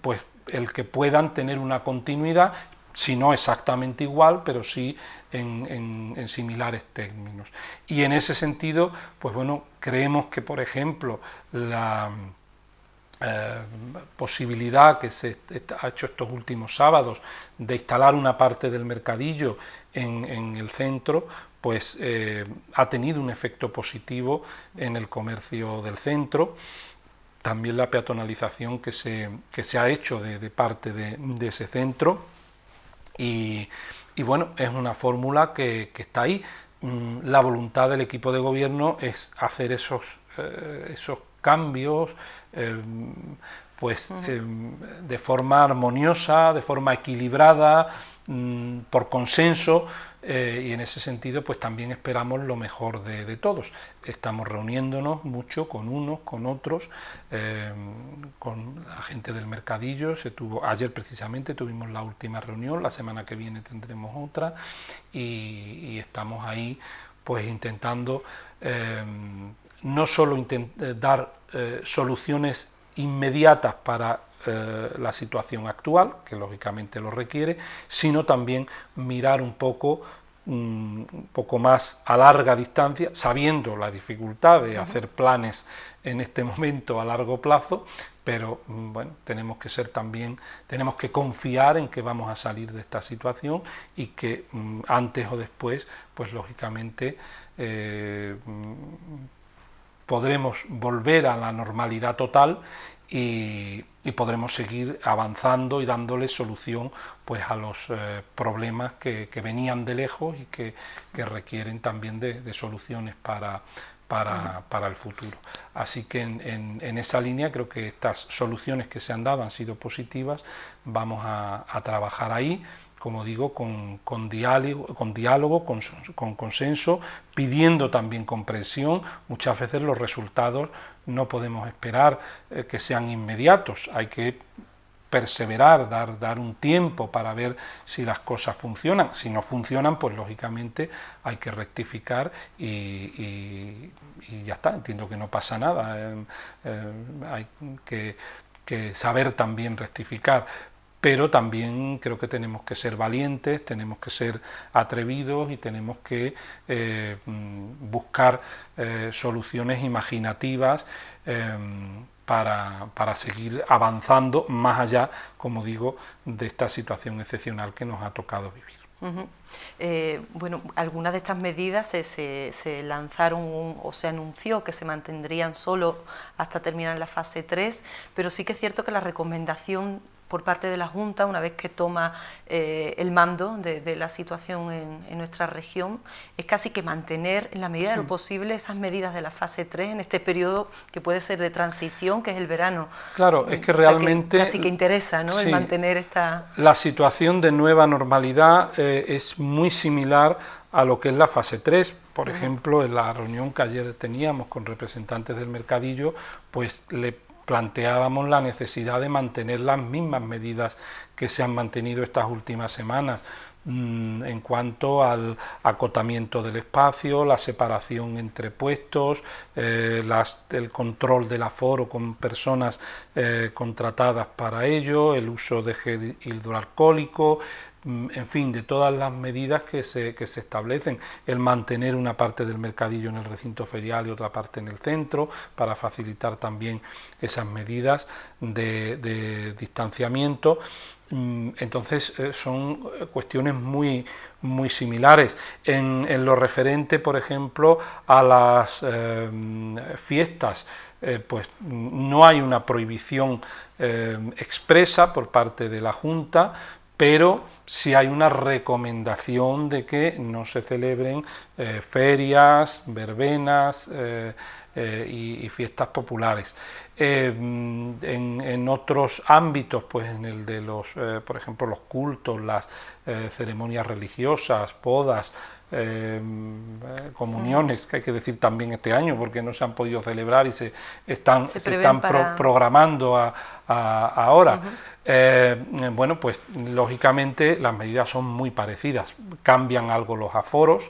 pues el que puedan tener una continuidad, si no exactamente igual, pero sí en, en, similares términos. Y en ese sentido, pues bueno, creemos que, por ejemplo, la eh, posibilidad que se ha hecho estos últimos sábados de instalar una parte del mercadillo en, el centro, pues eh, ha tenido un efecto positivo en el comercio del centro. También la peatonalización que se, se ha hecho de, parte de, ese centro. Y, bueno, es una fórmula que, está ahí. Mm, la voluntad del equipo de gobierno es hacer esos, eh, esos cambios, em, pues em, de forma armoniosa, de forma equilibrada, mm, por consenso, eh, y en ese sentido pues también esperamos lo mejor de, todos. Estamos reuniéndonos mucho con unos, con otros, em, con la gente del mercadillo, se tuvo, ayer precisamente tuvimos la última reunión, la semana que viene tendremos otra, y, y estamos ahí pues intentando no solo eh, dar eh, soluciones inmediatas para eh, la situación actual, que lógicamente lo requiere, sino también mirar un poco mm, un poco más a larga distancia, sabiendo la dificultad de hacer planes en este momento a largo plazo, pero mm, bueno, tenemos que ser también, tenemos que confiar en que vamos a salir de esta situación y que mm, antes o después, pues lógicamente podremos volver a la normalidad total y, podremos seguir avanzando y dándole solución pues, a los eh, problemas que, venían de lejos y que, requieren también de, soluciones para, el futuro. Así que en, esa línea creo que estas soluciones que se han dado han sido positivas, vamos a trabajar ahí como digo, con, diálogo, con, consenso, pidiendo también comprensión. Muchas veces los resultados no podemos esperar eh, que sean inmediatos, hay que perseverar, dar, un tiempo para ver si las cosas funcionan. Si no funcionan, pues lógicamente hay que rectificar y, ya está. Entiendo que no pasa nada. Eh, eh, hay que, que saber también rectificar, pero también creo que tenemos que ser valientes, tenemos que ser atrevidos y tenemos que eh, mm, buscar eh, soluciones imaginativas em, para, seguir avanzando más allá, como digo, de esta situación excepcional que nos ha tocado vivir. Eh, bueno, algunas de estas medidas se, lanzaron o se anunció que se mantendrían solo hasta terminar la fase 3, pero sí que es cierto que la recomendación por parte de la Junta una vez que toma eh, el mando de, la situación en, nuestra región, es casi que mantener en la medida de lo posible esas medidas de la fase 3 en este periodo que puede ser de transición, que es el verano. Claro, es que realmente... que casi que interesa ¿no? el mantener esta... La situación de nueva normalidad eh, es muy similar a lo que es la fase 3. Por ejemplo, en la reunión que ayer teníamos con representantes del mercadillo, pues le planteábamos la necesidad de mantener las mismas medidas que se han mantenido estas últimas semanas mm, en cuanto al acotamiento del espacio, la separación entre puestos, eh, el control del aforo con personas eh, contratadas para ello, el uso de gel hidroalcohólico, Mm, en fin, de todas las medidas que se, establecen, el mantener una parte del mercadillo en el recinto ferial y otra parte en el centro, para facilitar también esas medidas de, distanciamiento. Mm, entonces eh, son eh, cuestiones muy, muy similares. En, lo referente, por ejemplo, a las eh, fiestas, pues no hay una prohibición expresa por parte de la Junta, pero si hay una recomendación de que no se celebren eh, ferias, verbenas eh, eh, y, fiestas populares. Mm, en, otros ámbitos, pues en el de los, por ejemplo, los cultos, las ceremonias religiosas, bodas, eh, comuniones, que hay que decir también este año, porque no se han podido celebrar y se están, están programando ahora. Eh, bueno, pues lógicamente las medidas son muy parecidas, cambian algo los aforos.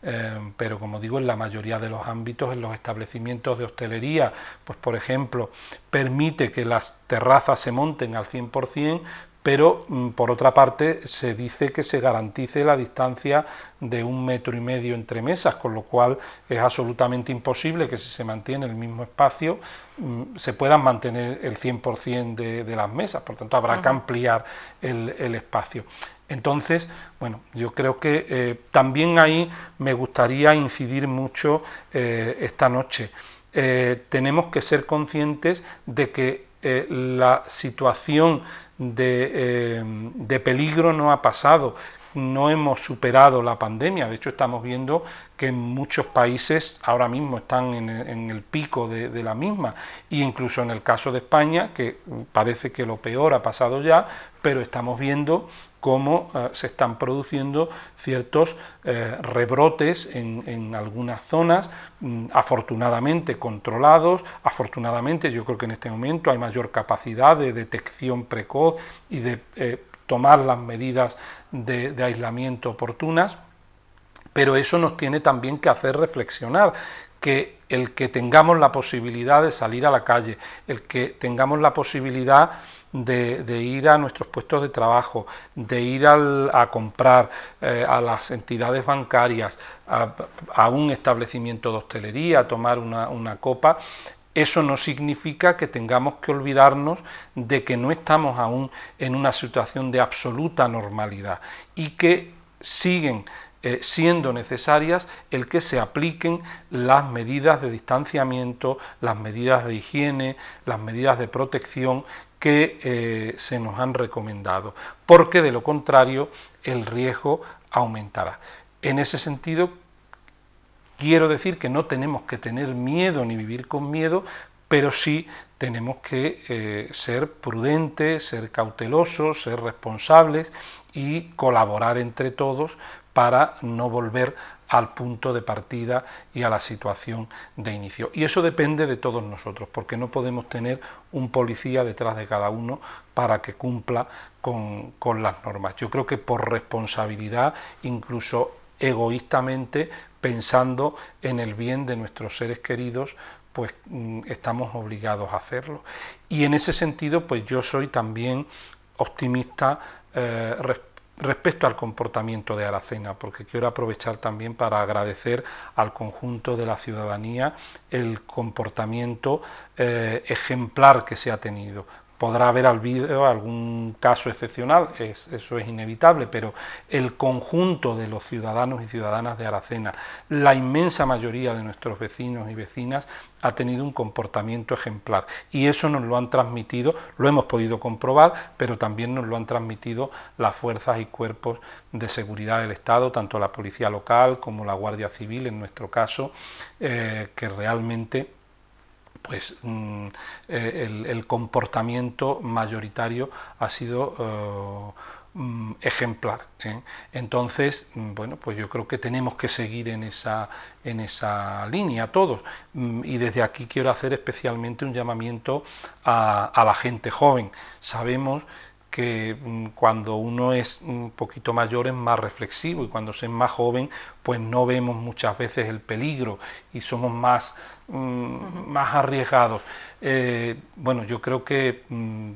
Eh, pero como digo, en la mayoría de los ámbitos, en los establecimientos de hostelería, pues por ejemplo, permite que las terrazas se monten al 100%, pero mm, por otra parte se dice que se garantice la distancia de un metro y medio entre mesas, con lo cual es absolutamente imposible que si se mantiene el mismo espacio mm, se puedan mantener el 100% de, las mesas, por tanto habrá que ampliar el, espacio. Entonces, bueno, yo creo que eh, también ahí me gustaría incidir mucho eh, esta noche. Eh, tenemos que ser conscientes de que la situación eh, de, peligro no ha pasado. No hemos superado la pandemia. De hecho, estamos viendo que en muchos países ahora mismo están en, el pico de, de, la misma. e incluso en el caso de España, que parece que lo peor ha pasado ya, pero estamos viendo cómo eh, se están produciendo ciertos eh, rebrotes en, algunas zonas, mm, afortunadamente controlados, afortunadamente yo creo que en este momento hay mayor capacidad de detección precoz y de eh, tomar las medidas de, de aislamiento oportunas, pero eso nos tiene también que hacer reflexionar que el que tengamos la posibilidad de salir a la calle, el que tengamos la posibilidad de, ir a nuestros puestos de trabajo, de ir a comprar eh, a las entidades bancarias, a, un establecimiento de hostelería, a tomar una, copa, eso no significa que tengamos que olvidarnos de que no estamos aún en una situación de absoluta normalidad y que siguen eh, siendo necesarias el que se apliquen las medidas de distanciamiento, las medidas de higiene, las medidas de protección que eh, se nos han recomendado, porque de lo contrario el riesgo aumentará. En ese sentido, quiero decir que no tenemos que tener miedo ni vivir con miedo, pero sí tenemos que eh, ser prudentes, ser cautelosos, ser responsables y colaborar entre todos para no volver al punto de partida y a la situación de inicio. Y eso depende de todos nosotros, porque no podemos tener un policía detrás de cada uno para que cumpla con, con las normas. Yo creo que por responsabilidad, incluso egoístamente, pensando en el bien de nuestros seres queridos, pues mm, estamos obligados a hacerlo. Y en ese sentido, pues yo soy también optimista eh, respecto al comportamiento de Aracena, porque quiero aprovechar también para agradecer al conjunto de la ciudadanía el comportamiento eh, ejemplar que se ha tenido, Podrá haber algún caso excepcional, eso es inevitable, pero el conjunto de los ciudadanos y ciudadanas de Aracena, la inmensa mayoría de nuestros vecinos y vecinas, ha tenido un comportamiento ejemplar. Y eso nos lo han transmitido, lo hemos podido comprobar, pero también nos lo han transmitido las fuerzas y cuerpos de seguridad del Estado, tanto la Policía Local como la Guardia Civil, en nuestro caso, eh, que realmente pues mm, eh, el, comportamiento mayoritario ha sido eh, mm, ejemplar. ¿eh? Entonces, mm, bueno, pues yo creo que tenemos que seguir en esa, en esa línea todos. Y desde aquí quiero hacer especialmente un llamamiento a, a la gente joven. Sabemos que cuando uno es un poquito mayor es más reflexivo y cuando se es más joven pues no vemos muchas veces el peligro y somos más Mm, más arriesgados. Eh, bueno, yo creo que mm,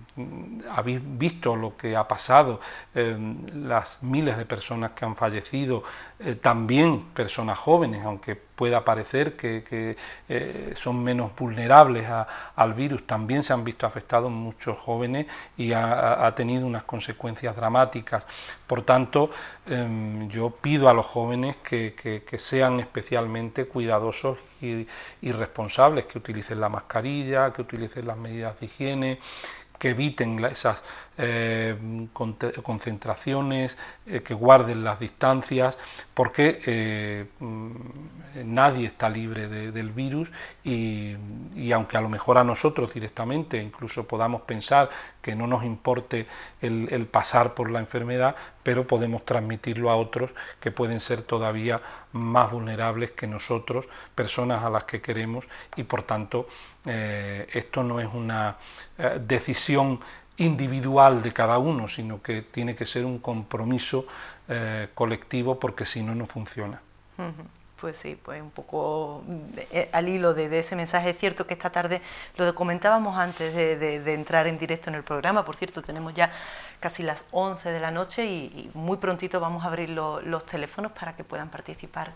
habéis visto lo que ha pasado, em, las miles de personas que han fallecido, eh, también personas jóvenes, aunque pueda parecer que, eh, son menos vulnerables al virus, también se han visto afectados muchos jóvenes y ha, tenido unas consecuencias dramáticas. Por tanto, em, yo pido a los jóvenes que, sean especialmente cuidadosos y responsables, que utilicen la mascarilla, que utilicen las medidas de higiene, que eviten esas eh, concentraciones eh, que guarden las distancias, porque eh, mm, nadie está libre del virus y, aunque a lo mejor a nosotros directamente incluso podamos pensar que no nos importe el, pasar por la enfermedad, pero podemos transmitirlo a otros que pueden ser todavía más vulnerables que nosotros, personas a las que queremos y por tanto esto no es una decisión individual de cada uno, sino que tiene que ser un compromiso eh, colectivo porque si no, no funciona. Pues sí, pues un poco eh, eh, al hilo de, ese mensaje. Es cierto que esta tarde lo comentábamos antes de, entrar en directo en el programa. Por cierto, tenemos ya casi las 11 de la noche y, muy prontito vamos a abrir los teléfonos para que puedan participar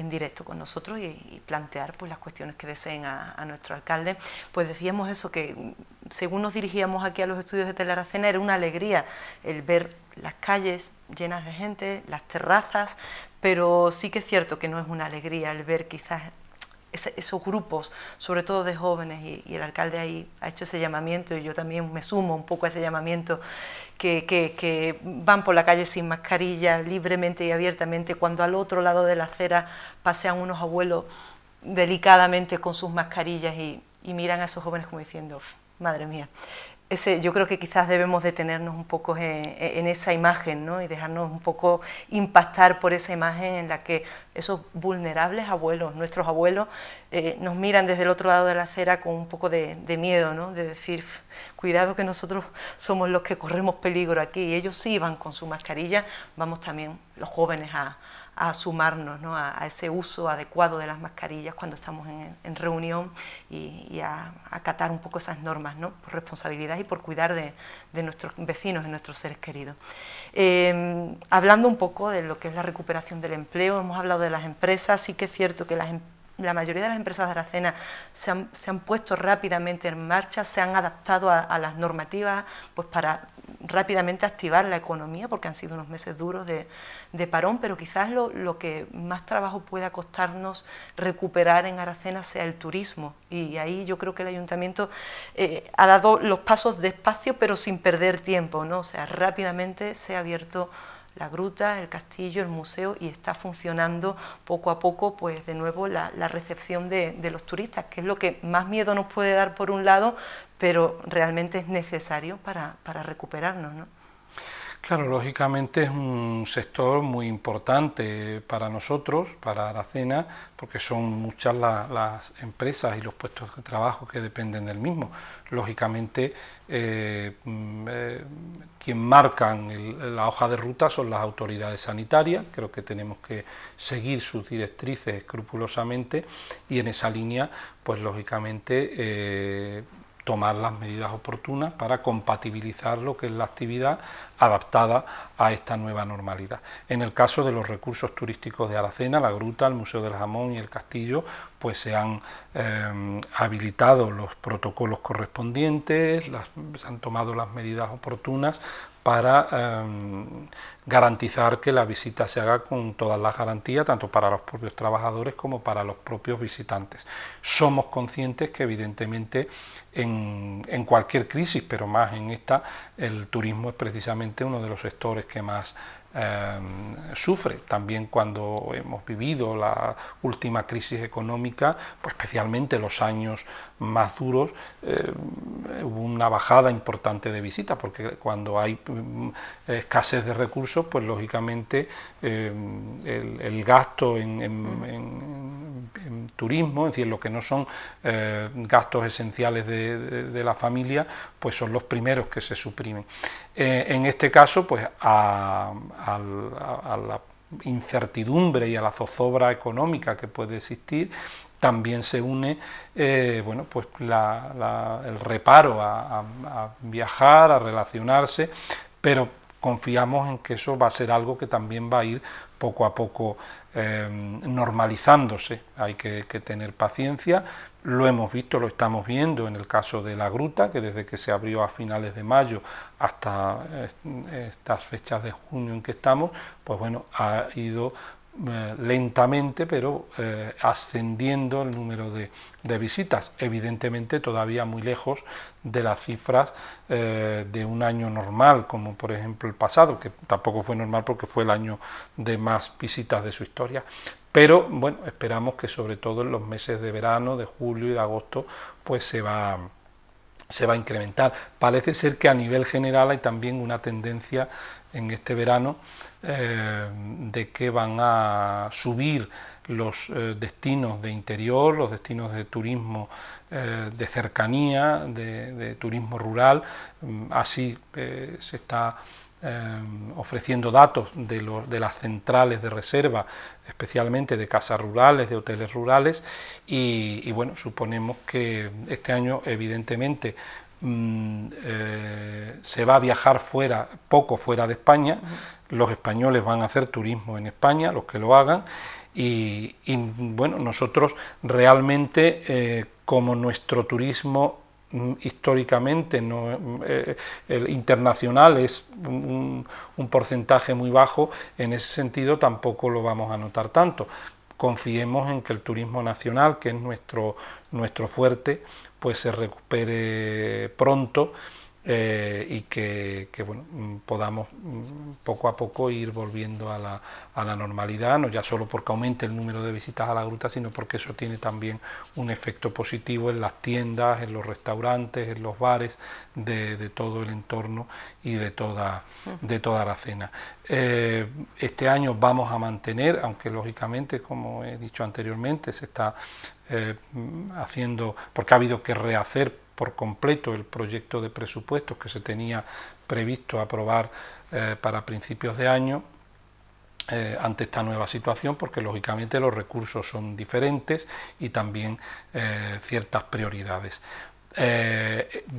en directo con nosotros y, plantear pues, las cuestiones que deseen a, a, nuestro alcalde. Pues decíamos eso, que mm, según nos dirigíamos aquí a los estudios de Telaracena, era una alegría el ver las calles llenas de gente, las terrazas, pero sí que es cierto que no es una alegría el ver quizás esos grupos, sobre todo de jóvenes, y, el alcalde ahí ha hecho ese llamamiento, y yo también me sumo un poco a ese llamamiento, que, van por la calle sin mascarilla, libremente y abiertamente, cuando al otro lado de la acera pasean unos abuelos delicadamente con sus mascarillas y, y miran a esos jóvenes como diciendo, madre mía, yo creo que quizás debemos detenernos un poco en, esa imagen ¿no? y dejarnos un poco impactar por esa imagen en la que esos vulnerables abuelos, nuestros abuelos, eh, nos miran desde el otro lado de la acera con un poco de, de miedo, ¿no? de decir, cuidado que nosotros somos los que corremos peligro aquí y ellos sí van con su mascarilla, vamos también los jóvenes a, a sumarnos ¿no? a, ese uso adecuado de las mascarillas cuando estamos en, reunión y, a, acatar un poco esas normas ¿no? por responsabilidad y por cuidar de, nuestros vecinos, de nuestros seres queridos. Eh, hablando un poco de lo que es la recuperación del empleo, hemos hablado de las empresas, sí que es cierto que las empresas la mayoría de las empresas de Aracena se han, se han puesto rápidamente en marcha, se han adaptado a, las normativas pues para rápidamente activar la economía, porque han sido unos meses duros de, de parón, pero quizás lo, que más trabajo pueda costarnos recuperar en Aracena sea el turismo. Y ahí yo creo que el ayuntamiento eh, ha dado los pasos despacio, pero sin perder tiempo, ¿no? o sea, rápidamente se ha abierto la gruta, el castillo, el museo y está funcionando poco a poco, pues de nuevo la, recepción de, los turistas, que es lo que más miedo nos puede dar por un lado, pero realmente es necesario para, recuperarnos. Claro, lógicamente es un sector muy importante para nosotros, para Aracena, porque son muchas las empresas y los puestos de trabajo que dependen del mismo. Lógicamente, eh, mm, eh, quien marcan la hoja de ruta son las autoridades sanitarias, creo que tenemos que seguir sus directrices escrupulosamente y en esa línea, pues lógicamente... Eh, tomar las medidas oportunas para compatibilizar lo que es la actividad adaptada a esta nueva normalidad. En el caso de los recursos turísticos de Aracena, la Gruta, el Museo del Jamón y el Castillo, pues se han eh, habilitado los protocolos correspondientes, se han tomado las medidas oportunas para eh, garantizar que la visita se haga con todas las garantías, tanto para los propios trabajadores como para los propios visitantes. Somos conscientes que evidentemente en, cualquier crisis, pero más en esta, el turismo es precisamente uno de los sectores que más Em, sufre. También cuando hemos vivido la última crisis económica, pues especialmente los años más duros, em, hubo una bajada importante de visitas, porque cuando hay em, escasez de recursos, pues lógicamente el, gasto en, en, mm. turismo, es decir, lo que no son eh, gastos esenciales de la familia, pues son los primeros que se suprimen. Eh, en este caso pues a, la incertidumbre y a la zozobra económica que puede existir también se une eh, pues, el reparo a, viajar, a relacionarse, pero confiamos en que eso va a ser algo que también va a ir poco a poco eh, normalizándose. Hay que tener paciencia, lo hemos visto, lo estamos viendo en el caso de la gruta, que desde que se abrió a finales de mayo hasta eh, estas fechas de junio en que estamos, pues bueno, ha ido eh, lentamente, pero eh, ascendiendo el número de, visitas. Evidentemente todavía muy lejos de las cifras de un año normal, como por ejemplo el pasado, que tampoco fue normal porque fue el año de más visitas de su historia. Pero bueno, esperamos que sobre todo en los meses de verano, de julio y de agosto, pues se va, se va a incrementar. Parece ser que a nivel general hay también una tendencia en este verano eh, de que van a subir los eh, destinos de interior, los destinos de turismo eh, de cercanía, de turismo rural. Mm, así se está Em, ofreciendo datos de, las centrales de reserva, especialmente de casas rurales, de hoteles rurales, y, bueno, suponemos que este año evidentemente mm, eh, se va a viajar fuera, poco fuera de España, los españoles van a hacer turismo en España, los que lo hagan, y, bueno, nosotros realmente, eh, como nuestro turismo Mm, históricamente no, eh, el internacional es un, porcentaje muy bajo, en ese sentido tampoco lo vamos a notar tanto. Confiemos en que el turismo nacional, que es nuestro, nuestro fuerte, pues se recupere pronto eh, y que, mm, podamos mm, poco a poco ir volviendo a la, normalidad, no ya solo porque aumente el número de visitas a la gruta, sino porque eso tiene también un efecto positivo en las tiendas, en los restaurantes, en los bares, de, todo el entorno y de toda, de toda la cena. Eh, este año vamos a mantener, aunque lógicamente, como he dicho anteriormente, se está eh, mm, haciendo, porque ha habido que rehacer por completo el proyecto de presupuestos que se tenía previsto aprobar eh, para principios de año eh, ante esta nueva situación porque lógicamente los recursos son diferentes y también eh, ciertas prioridades.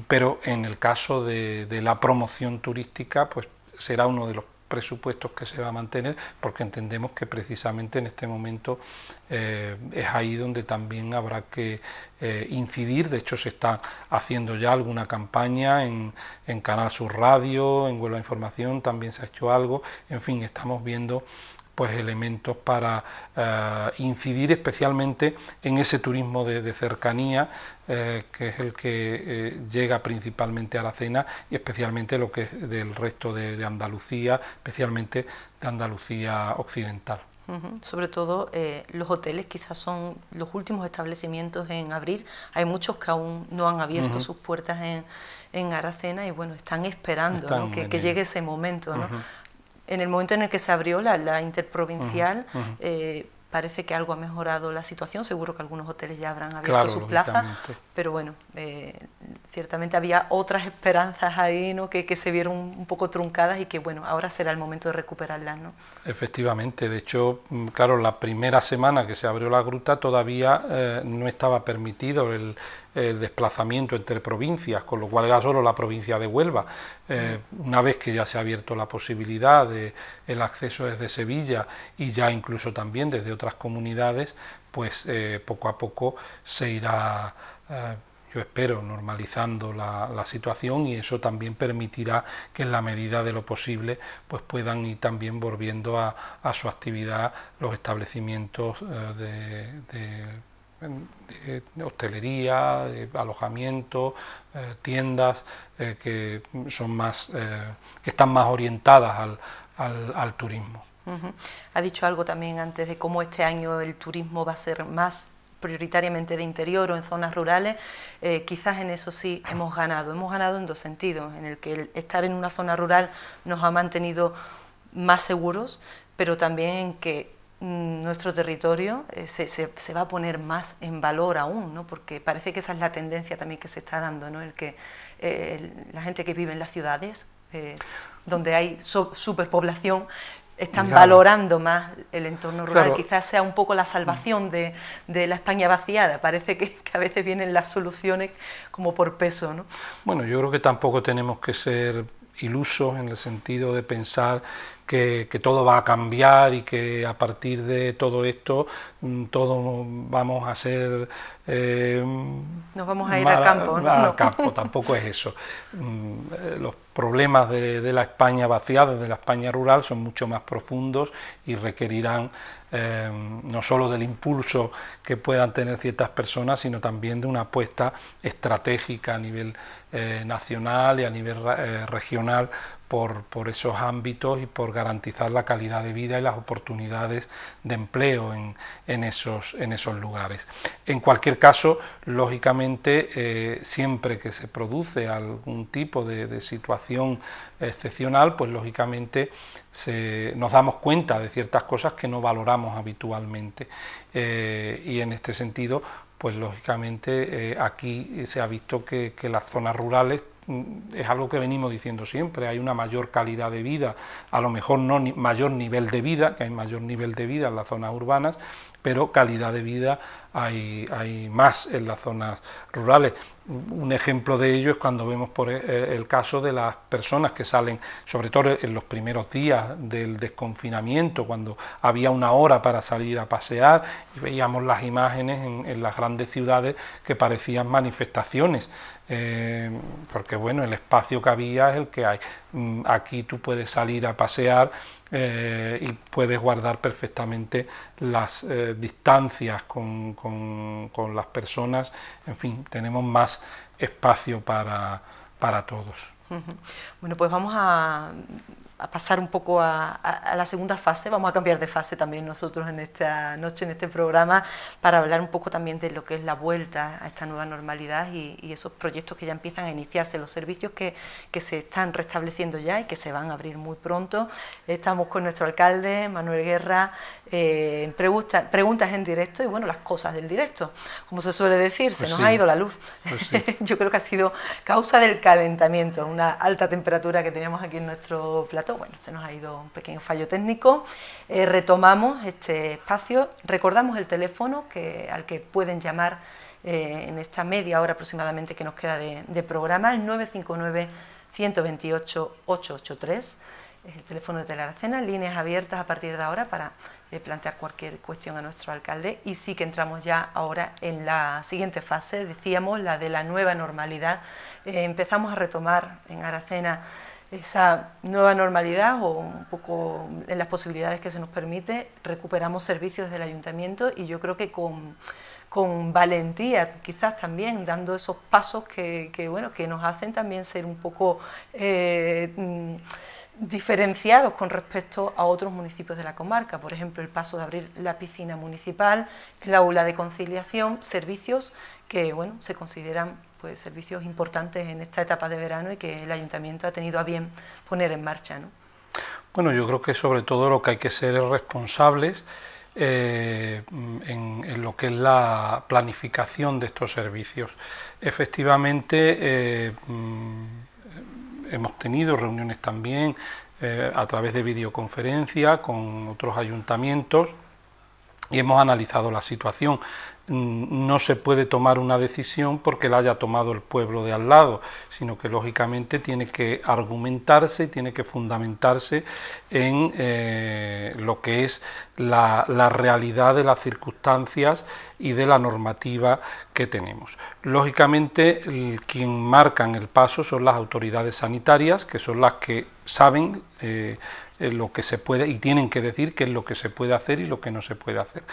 pero en el caso de, de la promoción turística, pues será uno de los presupuestos que se va a mantener porque entendemos que precisamente en este momento eh, es ahí donde también habrá que eh, incidir. De hecho, se está haciendo ya alguna campaña en, Canal Sur Radio, en Huelva Información también se ha hecho algo. En fin, estamos viendo pues elementos para eh, incidir especialmente en ese turismo de, cercanía que es el que llega principalmente a la cena y especialmente lo que es del resto de Andalucía, especialmente de Andalucía occidental. Sobre todo eh, los hoteles quizás son los últimos establecimientos en abrir. Hay muchos que aún no han abierto sus puertas en, en, Aracena y bueno, están esperando que, llegue ese momento. En el momento en el que se abrió la, la interprovincial, eh, parece que algo ha mejorado la situación, seguro que algunos hoteles ya habrán abierto sus plazas, pero bueno, eh, ciertamente había otras esperanzas ahí ¿no? que, se vieron un poco truncadas y que bueno, ahora será el momento de recuperarlas. ¿no? Efectivamente, de hecho, mm, claro, la primera semana que se abrió la gruta todavía eh, no estaba permitido el, desplazamiento entre provincias, con lo cual era solo la provincia de Huelva. Eh, mm. una vez que ya se ha abierto la posibilidad de el acceso desde Sevilla y ya incluso también desde otras comunidades, pues eh, poco a poco se irá, eh, yo espero, normalizando la, situación y eso también permitirá que en la medida de lo posible pues puedan ir también volviendo a, su actividad los establecimientos eh, de, hostelería, de alojamiento, tiendas que son más que están más orientadas al turismo. Ha dicho algo también antes de cómo este año el turismo va a ser más prioritariamente de interior o en zonas rurales, eh, quizás en eso sí hemos ganado. Hemos ganado en dos sentidos, en el que el estar en una zona rural nos ha mantenido más seguros, pero también en que mm, nuestro territorio eh, se, va a poner más en valor aún, ¿no? porque parece que esa es la tendencia también que se está dando, ¿no? el que eh, la gente que vive en las ciudades, donde hay superpoblación, están valorando más el entorno rural. Quizás sea un poco la salvación de, de la España vaciada. Parece que, que, a veces vienen las soluciones como por peso. ¿no? Bueno, yo creo que tampoco tenemos que ser ilusos en el sentido de pensar que, todo va a cambiar y que a partir de todo esto mm, todos vamos a ser... Eh, Nos vamos a ir al campo. ¿no? campo, tampoco es eso. Mm, eh, los problemas de, la España vaciada, de la España rural, son mucho más profundos y requerirán eh, no solo del impulso que puedan tener ciertas personas, sino también de una apuesta estratégica a nivel eh, nacional y a nivel eh, regional por, esos ámbitos y por garantizar la calidad de vida y las oportunidades de empleo en, esos, en esos, lugares. En cualquier caso, lógicamente, eh, siempre que se produce algún tipo de, situación excepcional, pues lógicamente nos damos cuenta de ciertas cosas que no valoramos habitualmente. y en este sentido, pues lógicamente eh, aquí se ha visto que, las zonas rurales mm, es algo que venimos diciendo siempre, hay una mayor calidad de vida, a lo mejor no mayor nivel de vida, que hay mayor nivel de vida en las zonas urbanas, pero calidad de vida hay, más en las zonas rurales. Un ejemplo de ello es cuando vemos por eh, el caso de las personas que salen, sobre todo en los primeros días del desconfinamiento, cuando había una hora para salir a pasear y veíamos las imágenes en, las grandes ciudades que parecían manifestaciones, eh, porque bueno, el espacio que había es el que hay. Mm, aquí tú puedes salir a pasear eh, y puedes guardar perfectamente las eh, distancias con, las personas. En fin, tenemos más espacio para, para todos. Bueno, pues vamos a a pasar un poco a, la segunda fase. Vamos a cambiar de fase también nosotros en esta noche, en este programa, para hablar un poco también de lo que es la vuelta a esta nueva normalidad y, y esos proyectos que ya empiezan a iniciarse, los servicios que, que, se están restableciendo ya y que se van a abrir muy pronto. Estamos con nuestro alcalde, Manuel Guerra, eh, preguntas en directo y bueno, las cosas del directo. Como se suele decir, se pues nos ha ido la luz. Pues Yo creo que ha sido causa del calentamiento, una alta temperatura que teníamos aquí en nuestro plato Bueno, se nos ha ido un pequeño fallo técnico. Eh, retomamos este espacio, recordamos el teléfono que, al que pueden llamar eh, en esta media hora aproximadamente que nos queda de, de programa, el 959 128 883 el teléfono de Telaracena, líneas abiertas a partir de ahora para eh, plantear cualquier cuestión a nuestro alcalde y sí que entramos ya ahora en la siguiente fase, decíamos, la de la nueva normalidad. Eh, empezamos a retomar en Aracena esa nueva normalidad o un poco en las posibilidades que se nos permite, recuperamos servicios del ayuntamiento y yo creo que con, con valentía quizás también, dando esos pasos que, bueno, que nos hacen también ser un poco... Eh, mm, diferenciados con respecto a otros municipios de la comarca, por ejemplo, el paso de abrir la piscina municipal, el aula de conciliación, servicios que bueno, se consideran pues, servicios importantes en esta etapa de verano y que el ayuntamiento ha tenido a bien poner en marcha. ¿no? Bueno, yo creo que sobre todo lo que hay que ser responsables eh, en, lo que es la planificación de estos servicios. Efectivamente, eh, mm, hemos tenido reuniones también eh, a través de videoconferencia con otros ayuntamientos y hemos analizado la situación. Mm, no se puede tomar una decisión porque la haya tomado el pueblo de al lado, sino que lógicamente tiene que argumentarse, y tiene que fundamentarse en eh, lo que es la, realidad de las circunstancias y de la normativa que tenemos. Lógicamente, quien marcan el paso son las autoridades sanitarias, que son las que saben eh, eh, lo que se puede y tienen que decir qué es lo que se puede hacer y lo que no se puede hacer.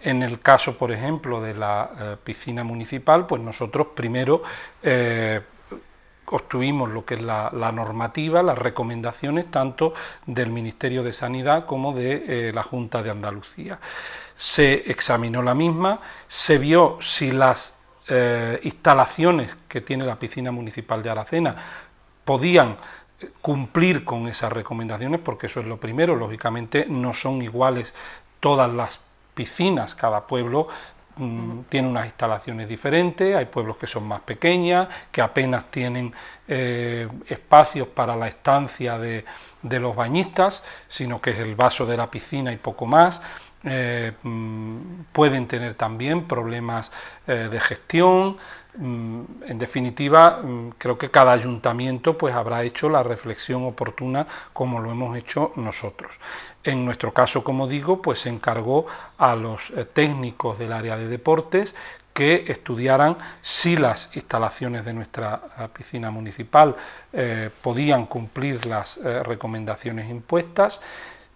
En el caso, por ejemplo, de la eh, piscina municipal, pues nosotros primero eh, obtuvimos lo que es la, normativa, las recomendaciones tanto del Ministerio de Sanidad como de eh, la Junta de Andalucía. Se examinó la misma, se vio si las instalaciones que tiene la piscina municipal de Aracena podían cumplir con esas recomendaciones, porque eso es lo primero. Lógicamente no son iguales todas las piscinas, cada pueblo mm, tiene unas instalaciones diferentes, hay pueblos que son más pequeñas, que apenas tienen eh, espacios para la estancia de los bañistas, sino que es el vaso de la piscina y poco más. Eh, mm, pueden tener también problemas eh, de gestión. Mm, en definitiva, mm, creo que cada ayuntamiento pues, habrá hecho la reflexión oportuna como lo hemos hecho nosotros. En nuestro caso, como digo, pues se encargó a los eh, técnicos del área de deportes que estudiaran si las instalaciones de nuestra piscina municipal podían cumplir las recomendaciones impuestas,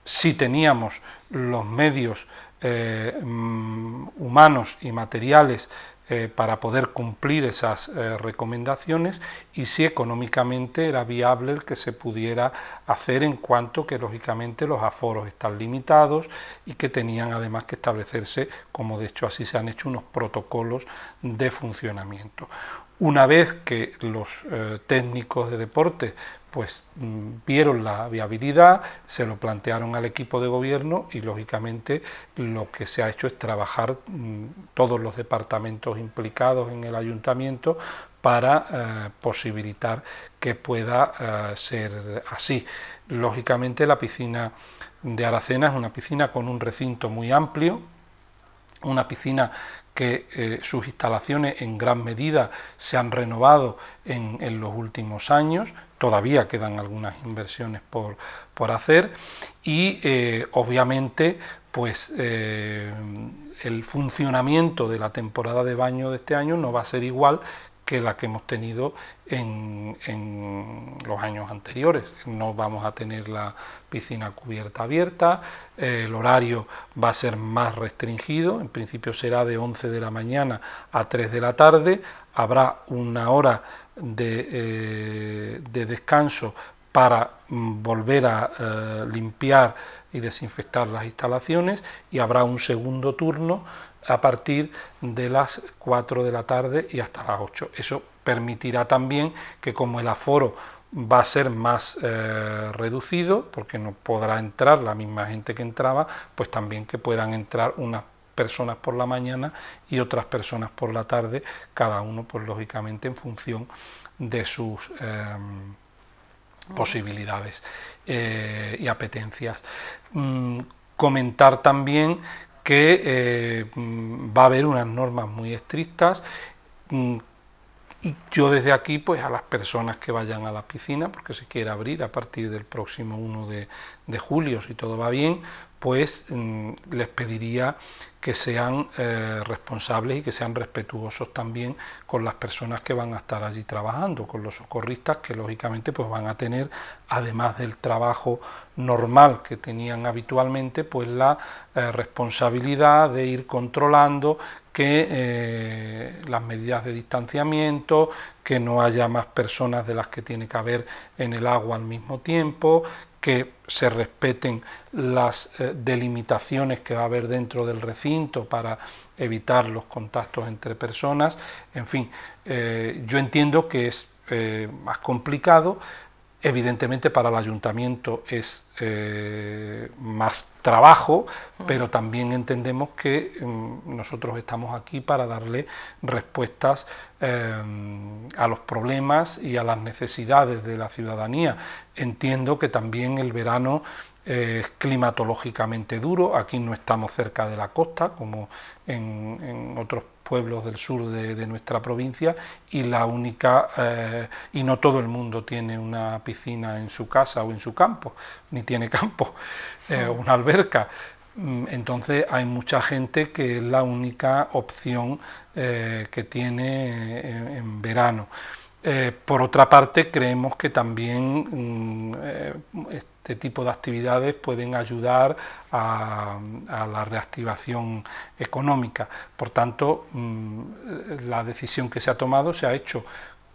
si teníamos los medios eh, mm, humanos y materiales eh, para poder cumplir esas eh, recomendaciones y si económicamente era viable el que se pudiera hacer en cuanto que lógicamente los aforos están limitados y que tenían además que establecerse, como de hecho así se han hecho, unos protocolos de funcionamiento. Una vez que los técnicos de deporte pues mm, vieron la viabilidad, se lo plantearon al equipo de gobierno y lógicamente lo que se ha hecho es trabajar mm, todos los departamentos implicados en el ayuntamiento para eh, posibilitar que pueda eh, ser así. Lógicamente la piscina de Aracena es una piscina con un recinto muy amplio, una piscina que eh, sus instalaciones en gran medida se han renovado en, los últimos años, todavía quedan algunas inversiones por, por hacer y eh, obviamente pues eh, el funcionamiento de la temporada de baño de este año no va a ser igual que la que hemos tenido en, los años anteriores. No vamos a tener la piscina cubierta abierta, eh, el horario va a ser más restringido, en principio será de 11 de la mañana a 3 de la tarde, habrá una hora de, eh, descanso para mm, volver a eh, limpiar y desinfectar las instalaciones y habrá un segundo turno a partir de las 4 de la tarde y hasta las 8. Eso permitirá también que como el aforo va a ser más eh, reducido, porque no podrá entrar la misma gente que entraba, pues también que puedan entrar unas personas por la mañana y otras personas por la tarde, cada uno pues lógicamente en función de sus em, posibilidades eh, y apetencias. Mm, comentar también que eh, va a haber unas normas muy estrictas mm, y yo desde aquí, pues a las personas que vayan a la piscina, porque se quiere abrir a partir del próximo 1 de julio, si todo va bien, pues mm, les pediría que sean eh, responsables y que sean respetuosos también con las personas que van a estar allí trabajando, con los socorristas que lógicamente pues van a tener, además del trabajo normal que tenían habitualmente, pues la eh, responsabilidad de ir controlando que eh, las medidas de distanciamiento, que no haya más personas de las que tiene que haber en el agua al mismo tiempo, que se respeten las eh, delimitaciones que va a haber dentro del recinto para evitar los contactos entre personas. En fin, eh, yo entiendo que es eh, más complicado, evidentemente para el ayuntamiento es eh, más trabajo, pero también entendemos que mm, nosotros estamos aquí para darle respuestas em, a los problemas y a las necesidades de la ciudadanía. Entiendo que también el verano eh, es climatológicamente duro, aquí no estamos cerca de la costa como en otros países pueblos del sur de, nuestra provincia y la única eh, y no todo el mundo tiene una piscina en su casa o en su campo ni tiene campo eh, una alberca mm, entonces hay mucha gente que es la única opción eh, que tiene en, verano por otra parte creemos que también mm, este tipo de actividades pueden ayudar a, la reactivación económica. Por tanto, mm, la decisión que se ha tomado se ha hecho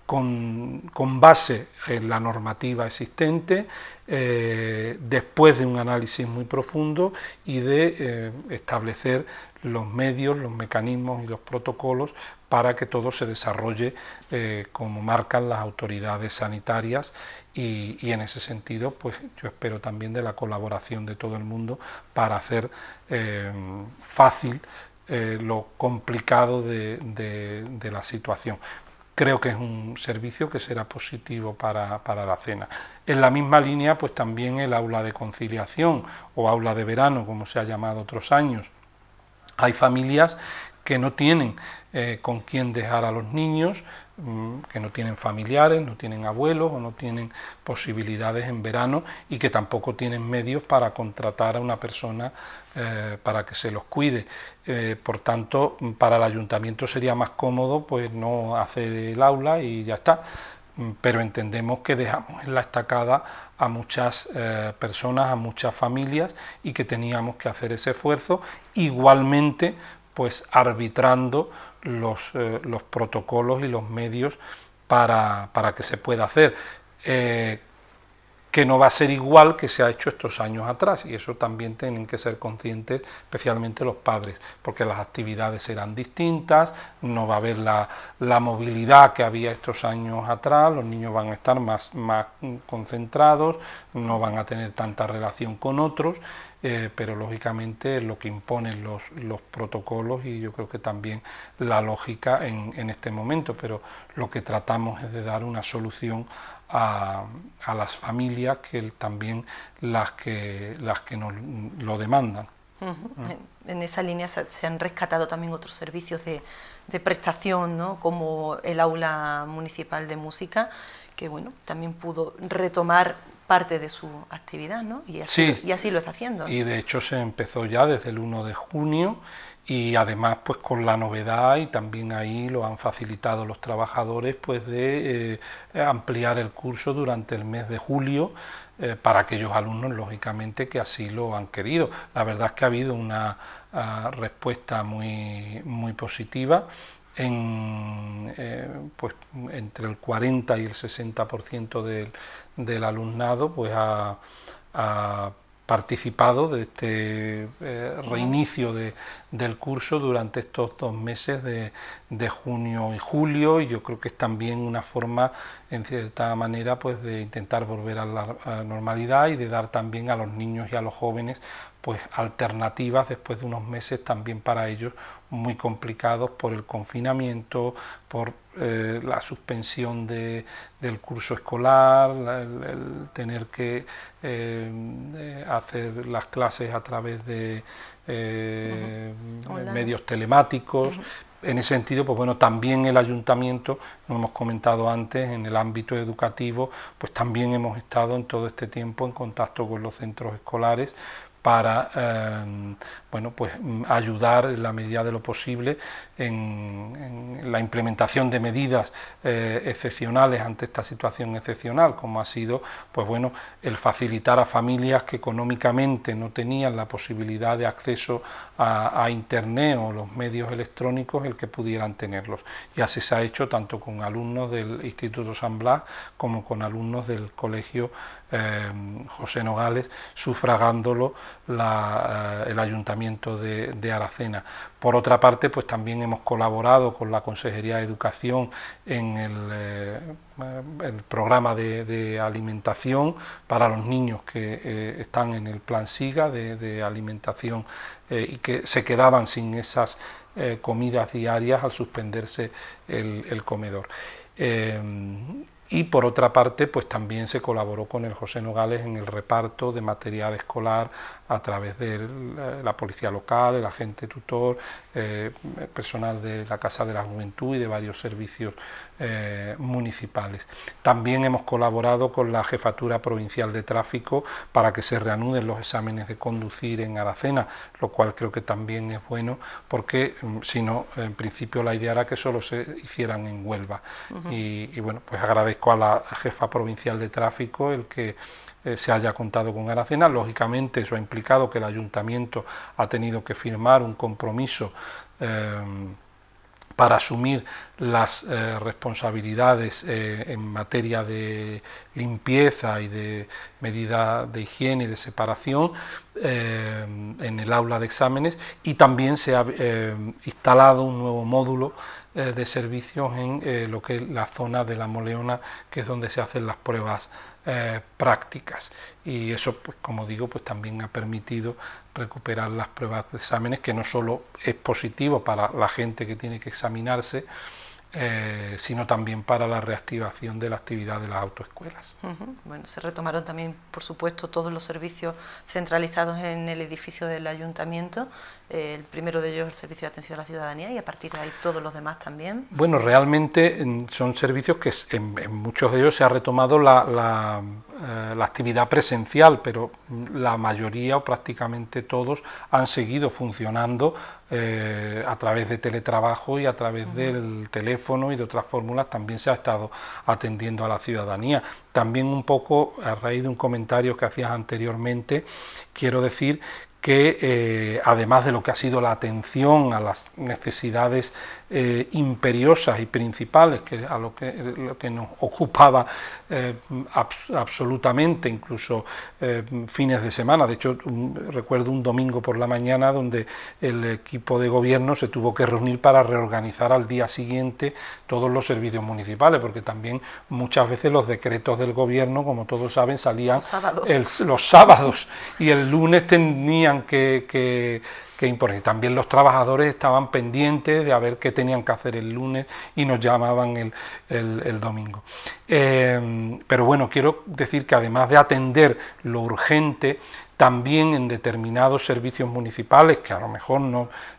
con, base en la normativa existente, eh, después de un análisis muy profundo y de eh, establecer los medios, los mecanismos y los protocolos para que todo se desarrolle eh, como marcan las autoridades sanitarias y, en ese sentido, pues yo espero también de la colaboración de todo el mundo para hacer eh, fácil eh, lo complicado de, la situación. Creo que es un servicio que será positivo para, la cena. En la misma línea, pues también el aula de conciliación o aula de verano, como se ha llamado otros años. Hay familias que no tienen eh, con quién dejar a los niños, Mm, que no tienen familiares, no tienen abuelos o no tienen posibilidades en verano y que tampoco tienen medios para contratar a una persona eh, para que se los cuide. Eh, por tanto, mm, para el ayuntamiento sería más cómodo pues no hacer el aula y ya está. Mm, pero entendemos que dejamos en la estacada a muchas eh, personas, a muchas familias y que teníamos que hacer ese esfuerzo igualmente pues arbitrando eh, los, protocolos y los medios para, que se pueda hacer. Eh, que no va a ser igual que se ha hecho estos años atrás y eso también tienen que ser conscientes especialmente los padres porque las actividades serán distintas, no va a haber la, la movilidad que había estos años atrás, los niños van a estar más, más concentrados, no van a tener tanta relación con otros eh, pero lógicamente lo que imponen los, protocolos y yo creo que también la lógica en, este momento, pero lo que tratamos es de dar una solución a, las familias que también las que, las que nos lo demandan. En esa línea se han rescatado también otros servicios de, de prestación, ¿no? como el aula municipal de música, que bueno, también pudo retomar parte de su actividad, ¿no? Y así, y así lo está haciendo. Y de hecho se empezó ya desde el 1 de junio y además pues con la novedad y también ahí lo han facilitado los trabajadores pues de eh, ampliar el curso durante el mes de julio eh, para aquellos alumnos lógicamente que así lo han querido. La verdad es que ha habido una ah, respuesta muy, muy positiva en, eh, pues, entre el 40 y el 60% del, del alumnado pues ha, participado de este eh, reinicio de, del curso durante estos dos meses de, junio y julio y yo creo que es también una forma en cierta manera pues de intentar volver a la normalidad y de dar también a los niños y a los jóvenes pues alternativas después de unos meses también para ellos muy complicados por el confinamiento, por eh, la suspensión del curso escolar, el, tener que eh, hacer las clases a través de eh, medios telemáticos. En ese sentido, pues bueno, también el ayuntamiento, lo hemos comentado antes, en el ámbito educativo, pues también hemos estado en todo este tiempo en contacto con los centros escolares para bueno, pues mm, ayudar en la medida de lo posible en, la implementación de medidas eh, excepcionales ante esta situación excepcional, como ha sido, pues bueno, el facilitar a familias que económicamente no tenían la posibilidad de acceso a, Internet o los medios electrónicos, el que pudieran tenerlos. ...y así se ha hecho tanto con alumnos del Instituto San Blas como con alumnos del Colegio eh, José Nogales, sufragándolo eh, el Ayuntamiento de, Aracena. Por otra parte, pues también hemos colaborado con la Consejería de Educación en el, eh, programa de, alimentación para los niños que eh, están en el plan SIGA de, alimentación eh, y que se quedaban sin esas comidas diarias al suspenderse el, el comedor y por otra parte pues también se colaboró con el José Nogales en el reparto de material escolar a través de la policía local, el agente tutor, eh, personal de la Casa de la Juventud y de varios servicios eh, municipales. También hemos colaborado con la Jefatura Provincial de Tráfico para que se reanuden los exámenes de conducir en Aracena, lo cual creo que también es bueno porque mm, si no, en principio la idea era que solo se hicieran en Huelva. y bueno, pues agradezco a la Jefa Provincial de Tráfico el que eh, se haya contado con Aracena. Lógicamente eso ha implicado que el ayuntamiento ha tenido que firmar un compromiso eh, para asumir las eh, responsabilidades en materia de limpieza y de medidas de higiene y de separación en el aula de exámenes y también se ha instalado un nuevo módulo de servicios en lo que es la zona de la Moleona, que es donde se hacen las pruebas eh, prácticas y eso pues como digo pues también ha permitido recuperar las pruebas de exámenes que no solo es positivo para la gente que tiene que examinarse eh, sino también para la reactivación de la actividad de las autoescuelas. Bueno, se retomaron también, por supuesto, todos los servicios centralizados en el edificio del ayuntamiento. Eh, el primero de ellos el servicio de atención a la ciudadanía y a partir de ahí todos los demás también. Bueno, realmente mm, son servicios que en, muchos de ellos se ha retomado la, la eh, actividad presencial, pero mm, la mayoría o prácticamente todos han seguido funcionando eh, a través de teletrabajo y a través del teléfono y de otras fórmulas también se ha estado atendiendo a la ciudadanía. También un poco a raíz de un comentario que hacías anteriormente, quiero decir que eh, además de lo que ha sido la atención a las necesidades eh, imperiosas y principales que a lo que, nos ocupaba eh, absolutamente, incluso eh, fines de semana. De hecho, recuerdo un domingo por la mañana donde el equipo de gobierno se tuvo que reunir para reorganizar al día siguiente todos los servicios municipales, porque también muchas veces los decretos del gobierno, como todos saben, salían los sábados, y el lunes tenían que que también los trabajadores estaban pendientes de ver qué tenían que hacer el lunes y nos llamaban el, domingo. Em, pero bueno, quiero decir que además de atender lo urgente, también en determinados servicios municipales, que a lo mejor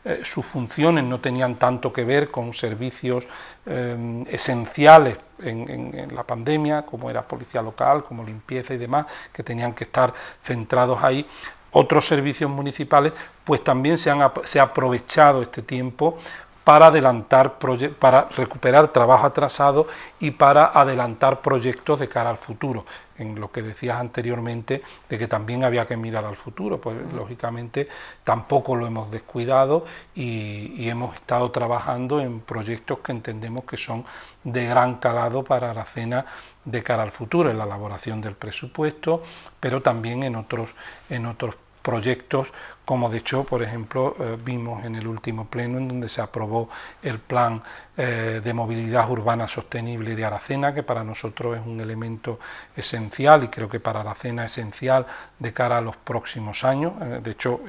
eh, sus funciones no tenían tanto que ver con servicios em, esenciales en, la pandemia, como era policía local, como limpieza y demás, que tenían que estar centrados ahí, otros servicios municipales, pues también se, han, se ha aprovechado este tiempo para adelantar para recuperar trabajo atrasado y para adelantar proyectos de cara al futuro. En lo que decías anteriormente de que también había que mirar al futuro, pues lógicamente tampoco lo hemos descuidado y, hemos estado trabajando en proyectos que entendemos que son de gran calado para la cena de cara al futuro, en la elaboración del presupuesto, pero también en otros en otros proyectos, como de hecho, por ejemplo, eh, vimos en el último pleno en donde se aprobó el plan eh, de movilidad urbana sostenible de Aracena, que para nosotros es un elemento esencial y creo que para Aracena esencial de cara a los próximos años. Eh, de hecho,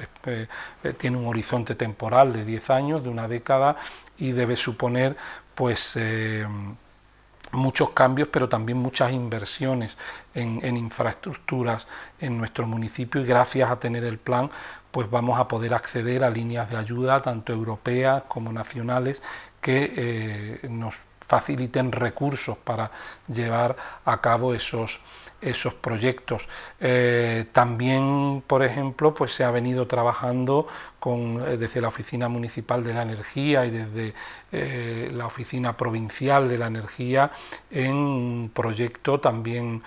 tiene un horizonte temporal de 10 años, de una década, y debe suponer, pues, muchos cambios, pero también muchas inversiones en, infraestructuras en nuestro municipio y gracias a tener el plan pues vamos a poder acceder a líneas de ayuda, tanto europeas como nacionales, que eh, nos faciliten recursos para llevar a cabo esos esos proyectos. Eh, también, por ejemplo, pues se ha venido trabajando con, eh, desde la Oficina Municipal de la Energía y desde eh, la Oficina Provincial de la Energía en un proyecto también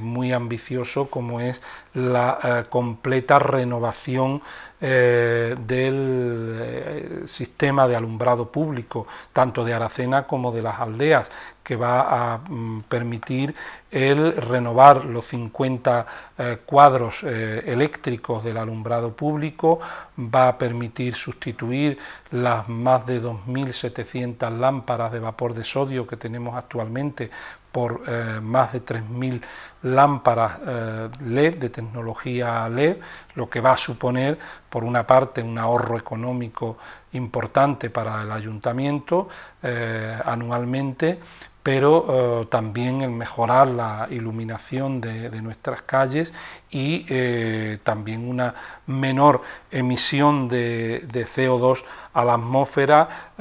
muy ambicioso como es la completa renovación eh, del eh, sistema de alumbrado público, tanto de Aracena como de las aldeas, que va a mm, permitir el renovar los 50 eh, cuadros eléctricos del alumbrado público, va a permitir sustituir las más de 2.700 lámparas de vapor de sodio que tenemos actualmente por eh, más de 3.000 lámparas eh, LED de tecnología LED, lo que va a suponer, por una parte, un ahorro económico importante para el ayuntamiento eh, anualmente, pero también el mejorar la iluminación de, nuestras calles y también una menor emisión de CO2 a la atmósfera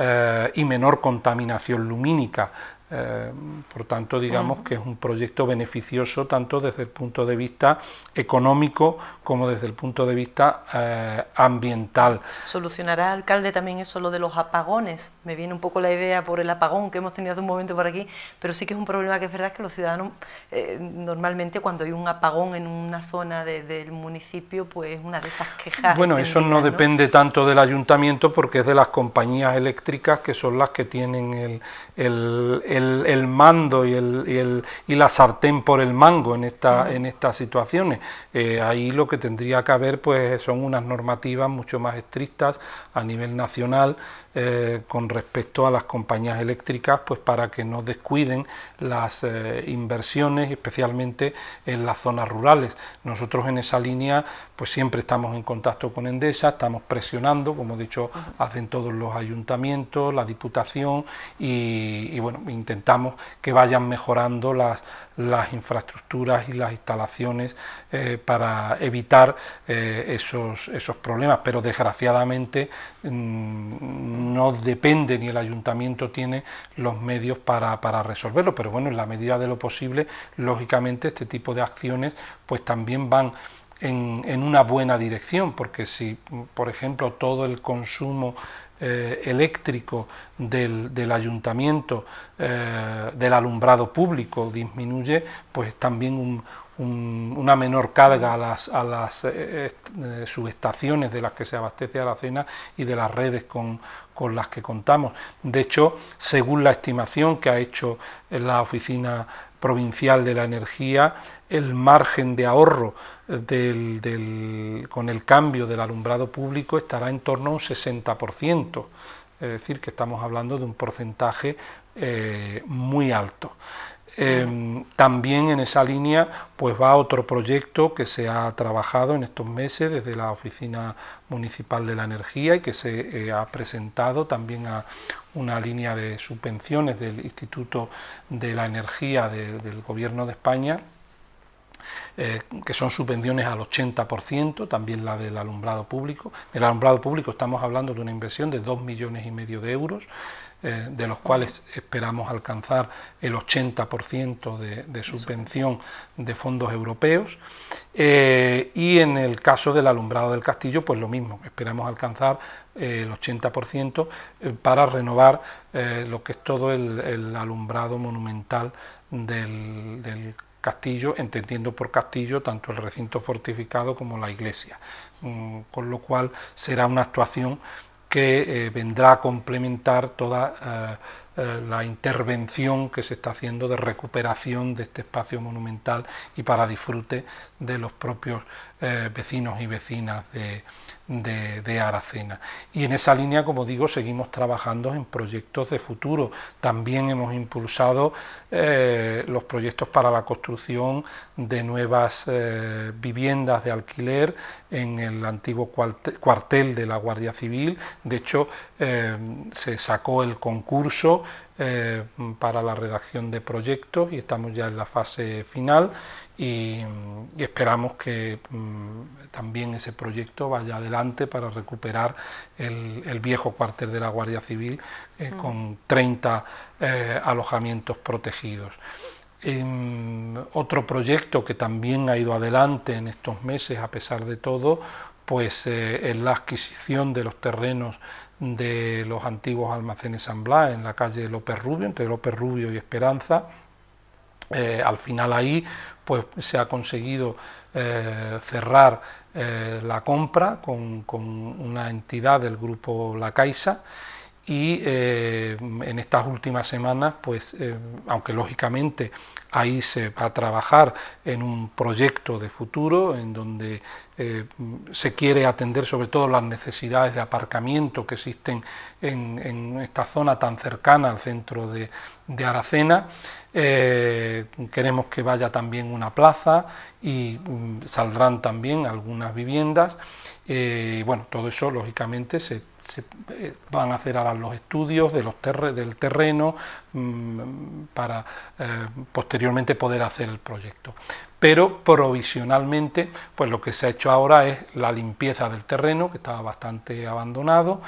y menor contaminación lumínica eh, por tanto, digamos que es un proyecto beneficioso tanto desde el punto de vista económico como desde el punto de vista eh, ambiental. ¿Solucionará, alcalde, también eso lo de los apagones? Me viene un poco la idea por el apagón que hemos tenido hace un momento por aquí, pero sí que es un problema que es verdad que los ciudadanos eh, normalmente cuando hay un apagón en una zona del municipio, pues una de esas quejas. Bueno, eso no, depende tanto del ayuntamiento porque es de las compañías eléctricas que son las que tienen el el, mando y, el, y, la sartén por el mango en, esta, en estas situaciones. Eh, ahí lo que tendría que haber pues, son unas normativas mucho más estrictas a nivel nacional eh, con respecto a las compañías eléctricas, pues para que no descuiden las eh, inversiones, especialmente en las zonas rurales. Nosotros en esa línea, pues siempre estamos en contacto con Endesa, estamos presionando, como he dicho, hacen todos los ayuntamientos, la Diputación y, y bueno, intentamos que vayan mejorando las las infraestructuras y las instalaciones eh, para evitar eh, esos, esos, problemas, pero desgraciadamente mm, no depende ni el ayuntamiento tiene los medios para, resolverlo, pero bueno, en la medida de lo posible, lógicamente este tipo de acciones pues también van... En, en, una buena dirección, porque si, por ejemplo, todo el consumo eh, eléctrico del, ayuntamiento, eh, del alumbrado público disminuye, pues también una menor carga a las, a las eh, subestaciones de las que se abastece a la cena y de las redes con, con las que contamos. De hecho, según la estimación que ha hecho la oficina provincial de la energía, el margen de ahorro con el cambio del alumbrado público estará en torno a un 60%, es decir, que estamos hablando de un porcentaje eh, muy alto. Em, también en esa línea pues va otro proyecto que se ha trabajado en estos meses desde la Oficina Municipal de la Energía y que se eh, ha presentado también a una línea de subvenciones del Instituto de la Energía del Gobierno de España, eh, que son subvenciones al 80%, también la del alumbrado público. El alumbrado público estamos hablando de una inversión de 2 millones y medio de euros, eh, de los cuales esperamos alcanzar el 80% de, de, subvención de fondos europeos. Eh, y en el caso del alumbrado del castillo, pues lo mismo, esperamos alcanzar el 80%, eh, para renovar eh, lo que es todo el, alumbrado monumental del, castillo, entendiendo por castillo tanto el recinto fortificado como la iglesia, mm, con lo cual será una actuación que eh, vendrá a complementar toda la intervención que se está haciendo de recuperación de este espacio monumental y para disfrute de los propios vecinos y vecinas de, de, Aracena. Y en esa línea, como digo, seguimos trabajando en proyectos de futuro. También hemos impulsado eh, los proyectos para la construcción de nuevas eh, viviendas de alquiler en el antiguo cuartel de la Guardia Civil. De hecho, eh, se sacó el concurso eh, para la redacción de proyectos y estamos ya en la fase final y, esperamos que mm, también ese proyecto vaya adelante para recuperar el, viejo cuartel de la Guardia Civil eh, mm. con 30 alojamientos protegidos otro proyecto que también ha ido adelante en estos meses, a pesar de todo, pues eh, la adquisición de los terrenos de los antiguos almacenes San Blas en la calle López Rubio, entre López Rubio y Esperanza. Eh, al final ahí pues se ha conseguido eh, cerrar la compra con una entidad del grupo La Caixa y eh, en estas últimas semanas, pues eh, aunque lógicamente ahí se va a trabajar en un proyecto de futuro en donde eh, se quiere atender sobre todo las necesidades de aparcamiento que existen en, esta zona tan cercana al centro de, Aracena. queremos que vaya también una plaza y mm, saldrán también algunas viviendas. Eh, bueno, todo eso lógicamente se se eh, van a hacer ahora los estudios de los del terreno mm, para eh, posteriormente poder hacer el proyecto. Pero provisionalmente, pues lo que se ha hecho ahora es la limpieza del terreno, que estaba bastante abandonado,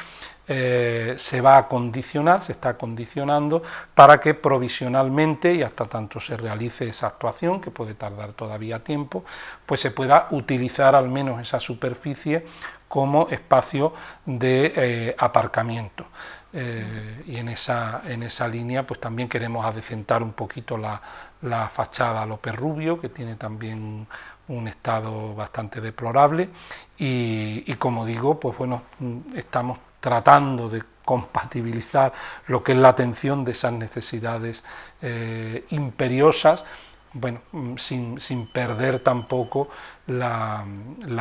eh, se va a condicionar, se está condicionando para que provisionalmente y hasta tanto se realice esa actuación, que puede tardar todavía tiempo, pues se pueda utilizar al menos esa superficie como espacio de eh, aparcamiento. Eh, y en esa, línea pues también queremos adecentar un poquito la, la fachada López Rubio, que tiene también un estado bastante deplorable y, como digo, pues bueno, estamos tratando de compatibilizar lo que es la atención de esas necesidades eh, imperiosas bueno, mm, sin, perder tampoco la,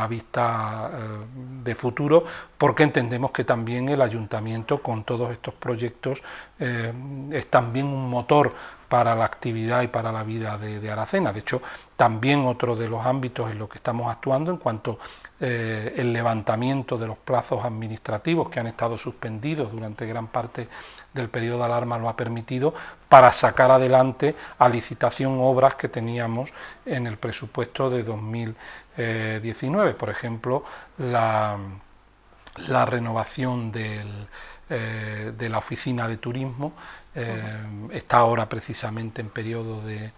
vista eh, de futuro, porque entendemos que también el ayuntamiento con todos estos proyectos eh, es también un motor para la actividad y para la vida de, Aracena. De hecho, también otro de los ámbitos en los que estamos actuando en cuanto eh, el levantamiento de los plazos administrativos que han estado suspendidos durante gran parte del periodo de alarma lo ha permitido para sacar adelante a licitación obras que teníamos en el presupuesto de 2019. Por ejemplo, la, renovación eh, de la oficina de turismo eh, está ahora precisamente en periodo de,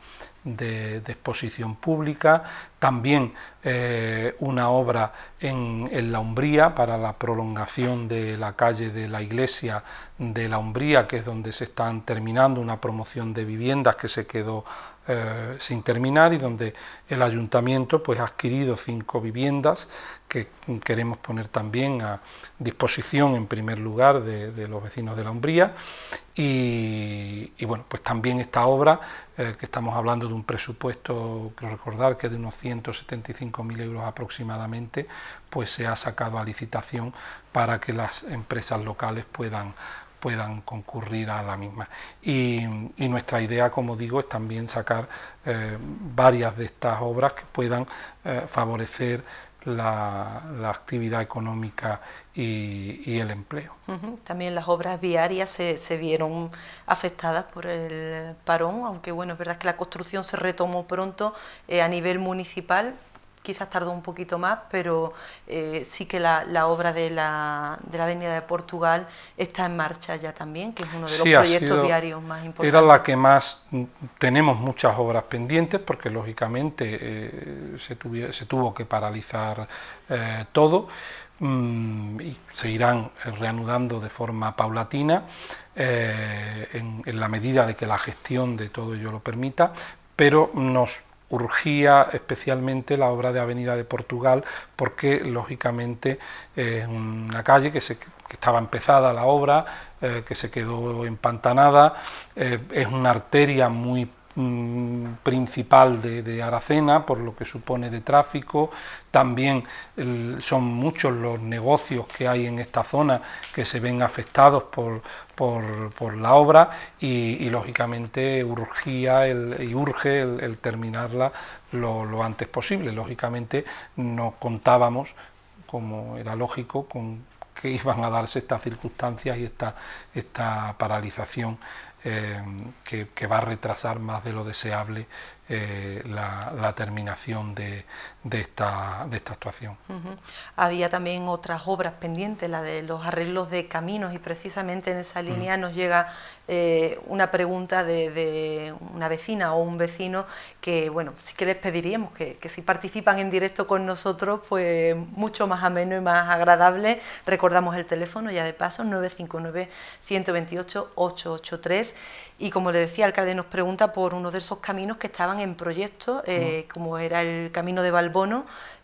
de, exposición pública, también eh, una obra en, en, la Umbría para la prolongación de la calle de la iglesia de la Umbría, que es donde se están terminando una promoción de viviendas que se quedó eh, sin terminar y donde el ayuntamiento pues, ha adquirido cinco viviendas que queremos poner también a disposición en primer lugar de, los vecinos de la Umbría y, bueno pues también esta obra eh, que estamos hablando de un presupuesto que recordar que de unos 175.000 euros aproximadamente pues se ha sacado a licitación para que las empresas locales puedan puedan concurrir a la misma. Y, nuestra idea, como digo, es también sacar eh, varias de estas obras que puedan eh, favorecer la, actividad económica y, el empleo. También las obras viarias se, vieron afectadas por el parón, aunque bueno, es verdad que la construcción se retomó pronto eh, a nivel municipal, quizás tardó un poquito más, pero eh, sí que la, obra de la, Avenida de Portugal está en marcha ya también, que es uno de los proyectos diarios más importantes. Era la que más tenemos muchas obras pendientes, porque lógicamente eh, se, tuvo que paralizar eh, todo mm, y seguirán reanudando de forma paulatina. en la medida de que la gestión de todo ello lo permita, pero nos urgía especialmente la obra de Avenida de Portugal porque lógicamente es una calle que, se, estaba empezada la obra, eh, que se quedó empantanada, eh, es una arteria muy Mm, principal de, Aracena, por lo que supone de tráfico. También son muchos los negocios que hay en esta zona que se ven afectados por, la obra y, lógicamente urgía y urge el, terminarla lo, antes posible. Lógicamente no contábamos, como era lógico, con que iban a darse estas circunstancias y esta paralización eh, que, va a retrasar más de lo deseable eh, la, terminación de, de esta, de esta actuación. Había también otras obras pendientes, la de los arreglos de caminos, y precisamente en esa línea nos llega eh, una pregunta de, de, una vecina o un vecino que, bueno, si que les pediríamos que, si participan en directo con nosotros, pues mucho más ameno y más agradable. Recordamos el teléfono ya de paso, 959-128-883. Y como le decía, el alcalde nos pregunta por uno de esos caminos que estaban en proyecto, eh, como era el camino de Valverde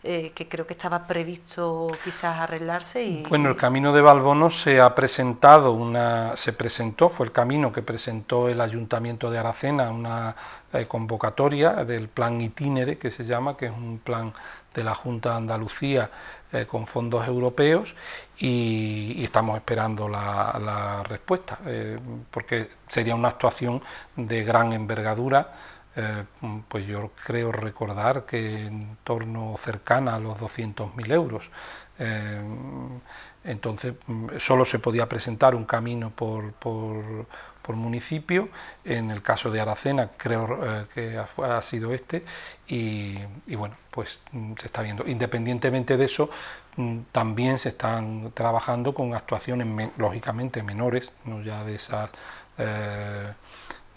eh, que creo que estaba previsto quizás arreglarse. Y, bueno, el camino de Balbono se ha presentado, una, se presentó, fue el camino que presentó el Ayuntamiento de Aracena, una eh, convocatoria del plan itinere que se llama, que es un plan de la Junta de Andalucía eh, con fondos europeos y, estamos esperando la, la respuesta, porque sería una actuación de gran envergadura eh, mm, pues yo creo recordar que en torno cercana a los 200.000 euros. Eh, entonces, mm, solo se podía presentar un camino por, municipio, en el caso de Aracena creo eh, que ha, sido este, y, bueno, pues mm, se está viendo. Independientemente de eso, también se están trabajando con actuaciones, lógicamente, menores, no ya de esas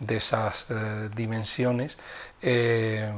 de esas eh, dimensiones eh,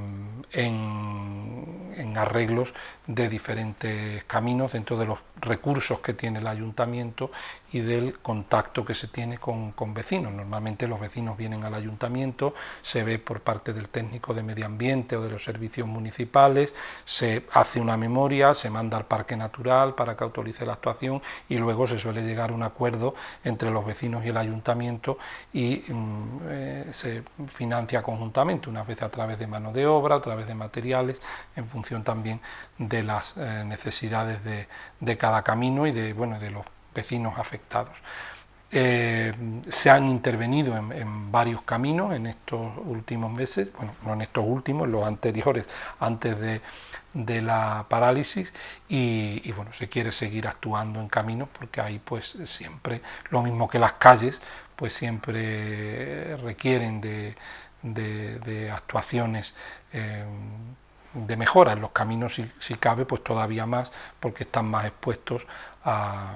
en, en, arreglos de diferentes caminos dentro de los recursos que tiene el ayuntamiento y del contacto que se tiene con, vecinos. Normalmente los vecinos vienen al ayuntamiento, se ve por parte del técnico de medio ambiente o de los servicios municipales, se hace una memoria, se manda al parque natural para que autorice la actuación y luego se suele llegar a un acuerdo entre los vecinos y el ayuntamiento y mm, eh, se financia conjuntamente, unas veces a través de mano de obra, a través de materiales, en función también de las eh, necesidades de, de cada camino y de, bueno, de los vecinos afectados. Eh, se han intervenido en, varios caminos en estos últimos meses, bueno, no en estos últimos, los anteriores, antes de, la parálisis, y, bueno, se quiere seguir actuando en caminos porque ahí pues siempre, lo mismo que las calles, pues siempre requieren de, actuaciones. Eh, de mejora en los caminos, si, si, cabe, pues todavía más, porque están más expuestos a,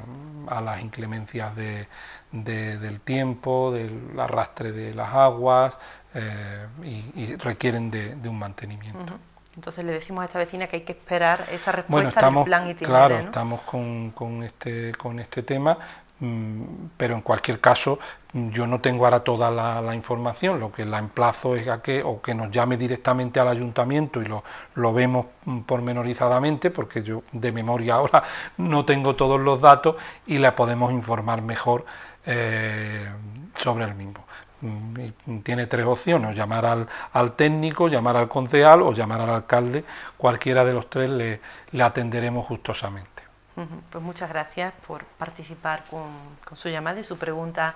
las inclemencias del tiempo, del arrastre de las aguas eh, y, requieren de, un mantenimiento. Entonces le decimos a esta vecina que hay que esperar esa respuesta del plan itinerario. Claro, estamos con, con, este, con este tema, Mm, pero en cualquier caso yo no tengo ahora toda la, información, lo que la emplazo es a que o que nos llame directamente al ayuntamiento y lo, lo vemos mm, pormenorizadamente, porque yo de memoria ahora no tengo todos los datos y la podemos informar mejor eh, sobre el mismo. Mm, tiene tres opciones, llamar al, técnico, llamar al concejal o llamar al alcalde, cualquiera de los tres le, le atenderemos justosamente. Pues muchas gracias por participar con, con su llamada y su pregunta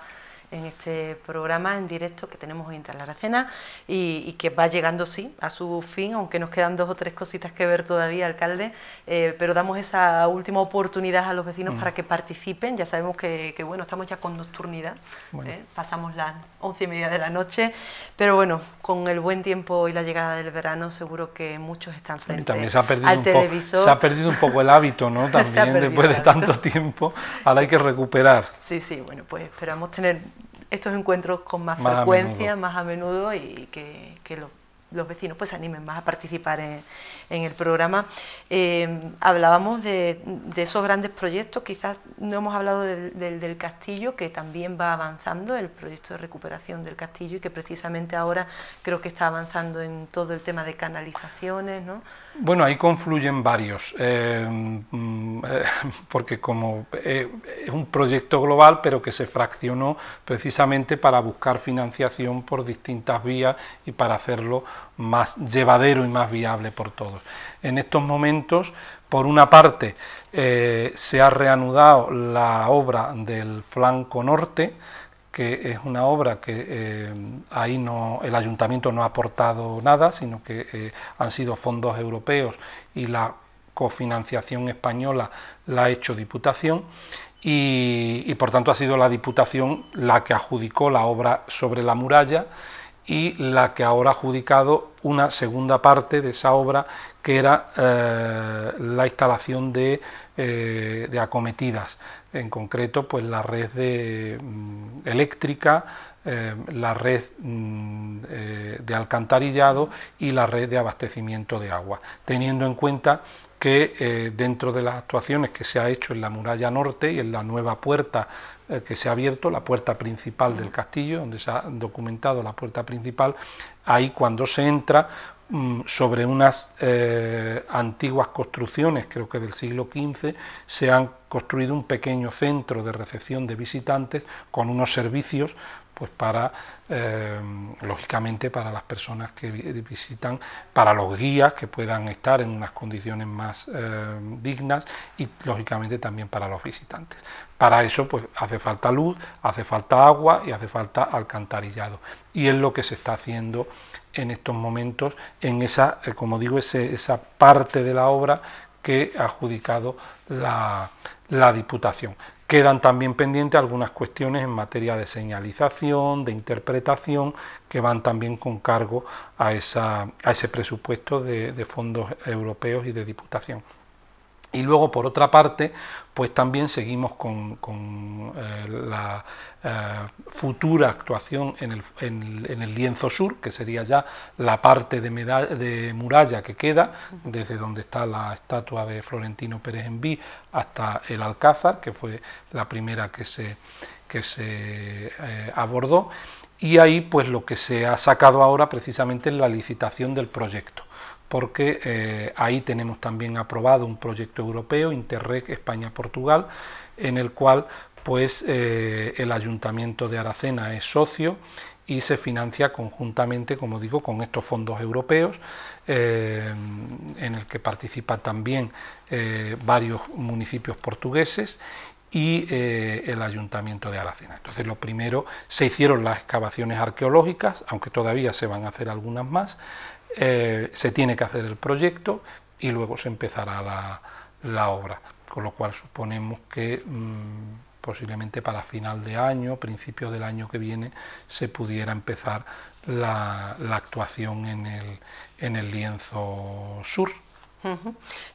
en este programa en directo que tenemos hoy en Talaracena y, y que va llegando, sí, a su fin, aunque nos quedan dos o tres cositas que ver todavía, alcalde, eh, pero damos esa última oportunidad a los vecinos mm. para que participen. Ya sabemos que, bueno, estamos ya con nocturnidad, ¿eh? pasamos las once y media de la noche, pero bueno, con el buen tiempo y la llegada del verano seguro que muchos están frente se ha perdido al un televisor. Se ha perdido un poco el hábito, ¿no? También después de tanto tiempo, ahora hay que recuperar. Sí, sí, bueno, pues esperamos tener estos encuentros con más, frecuencia, más a menudo y que, que lo, los vecinos pues se animen más a participar en, el programa. Eh, hablábamos de, esos grandes proyectos, quizás no hemos hablado del, del, castillo, que también va avanzando, el proyecto de recuperación del castillo y que precisamente ahora creo que está avanzando en todo el tema de canalizaciones. ¿no? Bueno, ahí confluyen varios, eh, mm, eh, porque como es un proyecto global, pero que se fraccionó precisamente para buscar financiación por distintas vías y para hacerlo más llevadero y más viable por todos. En estos momentos, por una parte, eh, se ha reanudado la obra del flanco norte, que es una obra que eh, ahí no, el ayuntamiento no ha aportado nada, sino que eh, han sido fondos europeos y la cofinanciación española la ha hecho Diputación y por tanto ha sido la Diputación la que adjudicó la obra sobre la muralla y la que ahora ha adjudicado una segunda parte de esa obra que era eh, la instalación eh, de, acometidas, en concreto pues la red mm, eléctrica, eh, la red mm, de alcantarillado y la red de abastecimiento de agua, teniendo en cuenta que dentro de las actuaciones que se ha hecho en la muralla norte y en la nueva puerta eh, que se ha abierto, la puerta principal del castillo, donde se ha documentado la puerta principal, ahí cuando se entra mm, sobre unas eh, antiguas construcciones, creo que del siglo XV, se han construido un pequeño centro de recepción de visitantes con unos servicios pues para, eh, lógicamente, para las personas que visitan, para los guías que puedan estar en unas condiciones más dignas y, lógicamente, también para los visitantes. Para eso pues hace falta luz, hace falta agua y hace falta alcantarillado. Y es lo que se está haciendo en estos momentos en esa, eh, como digo, esa parte de la obra que ha adjudicado la, Diputación. Quedan también pendientes algunas cuestiones en materia de señalización, de interpretación, que van también con cargo a, ese presupuesto de fondos europeos y de Diputación. Y luego, por otra parte, pues también seguimos con, eh, la eh, futura actuación en el, lienzo sur, que sería ya la parte de, de, muralla que queda, desde donde está la estatua de Florentino Pérez en Ví hasta el Alcázar, que fue la primera que se, que se eh, abordó. Y ahí, pues lo que se ha sacado ahora precisamente es la licitación del proyecto porque eh, ahí tenemos también aprobado un proyecto europeo, Interreg España-Portugal, en el cual pues eh, el Ayuntamiento de Aracena es socio y se financia conjuntamente, como digo, con estos fondos europeos, eh, en el que participan también varios municipios portugueses y el ayuntamiento de Aracena. Entonces, lo primero, se hicieron las excavaciones arqueológicas, aunque todavía se van a hacer algunas más, eh, se tiene que hacer el proyecto y luego se empezará la, obra, con lo cual suponemos que mm, posiblemente para final de año, principio del año que viene, se pudiera empezar la, actuación en el lienzo sur.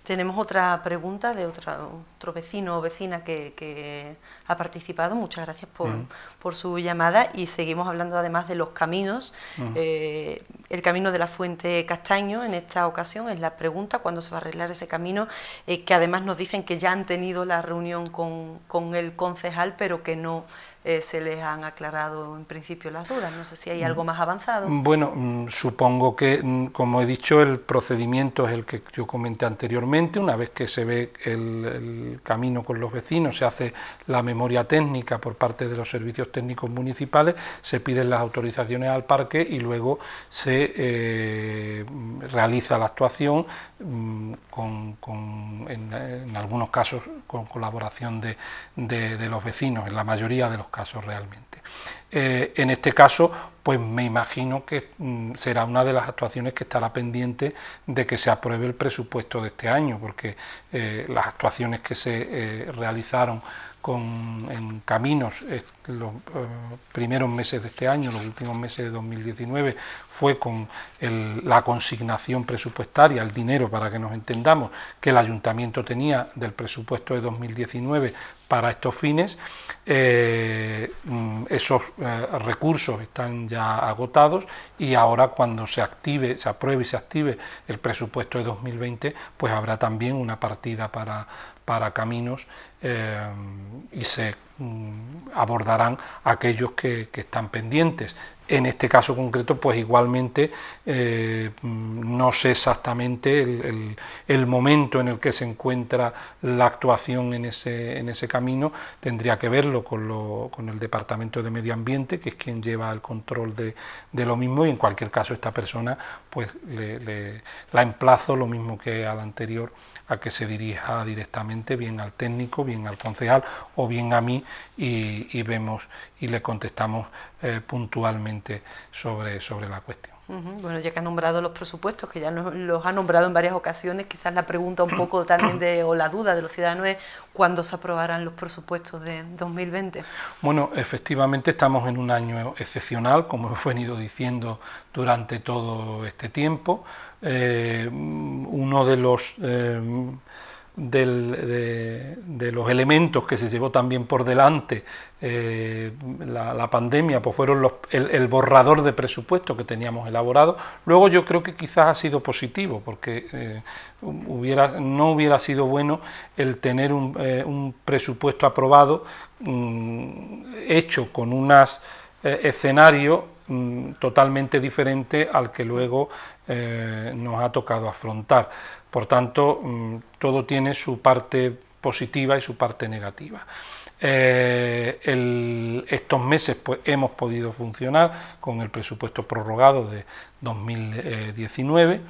Tenemos otra pregunta de otro vecino o vecina que, ha participado. Muchas gracias por, su llamada y seguimos hablando además de los caminos. Eh, el camino de la Fuente Castaño en esta ocasión es la pregunta, ¿cuándo se va a arreglar ese camino? Eh, que además nos dicen que ya han tenido la reunión con el concejal, pero que no eh, se les han aclarado en principio las dudas. No sé si hay algo mm. más avanzado. Bueno, mm, supongo que, mm, como he dicho, el procedimiento es el que yo comenté anteriormente. Una vez que se ve el, camino con los vecinos, se hace la memoria técnica por parte de los servicios técnicos municipales, se piden las autorizaciones al parque y luego se eh, realiza la actuación con, en, algunos casos con colaboración de, de los vecinos, en la mayoría de los casos realmente. Eh, en este caso, pues me imagino que mm, será una de las actuaciones que estará pendiente de que se apruebe el presupuesto de este año, porque eh, las actuaciones que se eh, realizaron con, en caminos los primeros meses de este año, los últimos meses de 2019, fue con la consignación presupuestaria, el dinero para que nos entendamos, que el ayuntamiento tenía del presupuesto de 2019 para estos fines. Eh, mm, esos eh, recursos están ya agotados y ahora cuando se active, se apruebe y se active el presupuesto de 2020, pues habrá también una partida para, caminos eh, y se mm, abordarán aquellos que, están pendientes. En este caso concreto, pues igualmente eh, no sé exactamente el, momento en el que se encuentra la actuación en ese, en ese camino, tendría que verlo con, el Departamento de Medio Ambiente, que es quien lleva el control de, lo mismo, y en cualquier caso esta persona pues la emplazo lo mismo que al anterior a que se dirija directamente bien al técnico, bien al concejal o bien a mí y, vemos y le contestamos eh, puntualmente sobre, sobre la cuestión. Bueno, ya que ha nombrado los presupuestos, que ya los ha nombrado en varias ocasiones, quizás la pregunta un poco también de, o la duda de los ciudadanos es cuándo se aprobarán los presupuestos de 2020. Bueno, efectivamente estamos en un año excepcional, como he venido diciendo durante todo este tiempo. Eh, uno de los, eh, de, los elementos que se llevó también por delante eh, la, pandemia, pues fueron el, borrador de presupuesto que teníamos elaborado. Luego yo creo que quizás ha sido positivo, porque no hubiera sido bueno el tener un, presupuesto aprobado mm, hecho con unos escenarios Mm, totalmente diferente al que luego eh, nos ha tocado afrontar. Por tanto, mm, todo tiene su parte positiva y su parte negativa. Eh, estos meses pues, hemos podido funcionar con el presupuesto prorrogado de 2019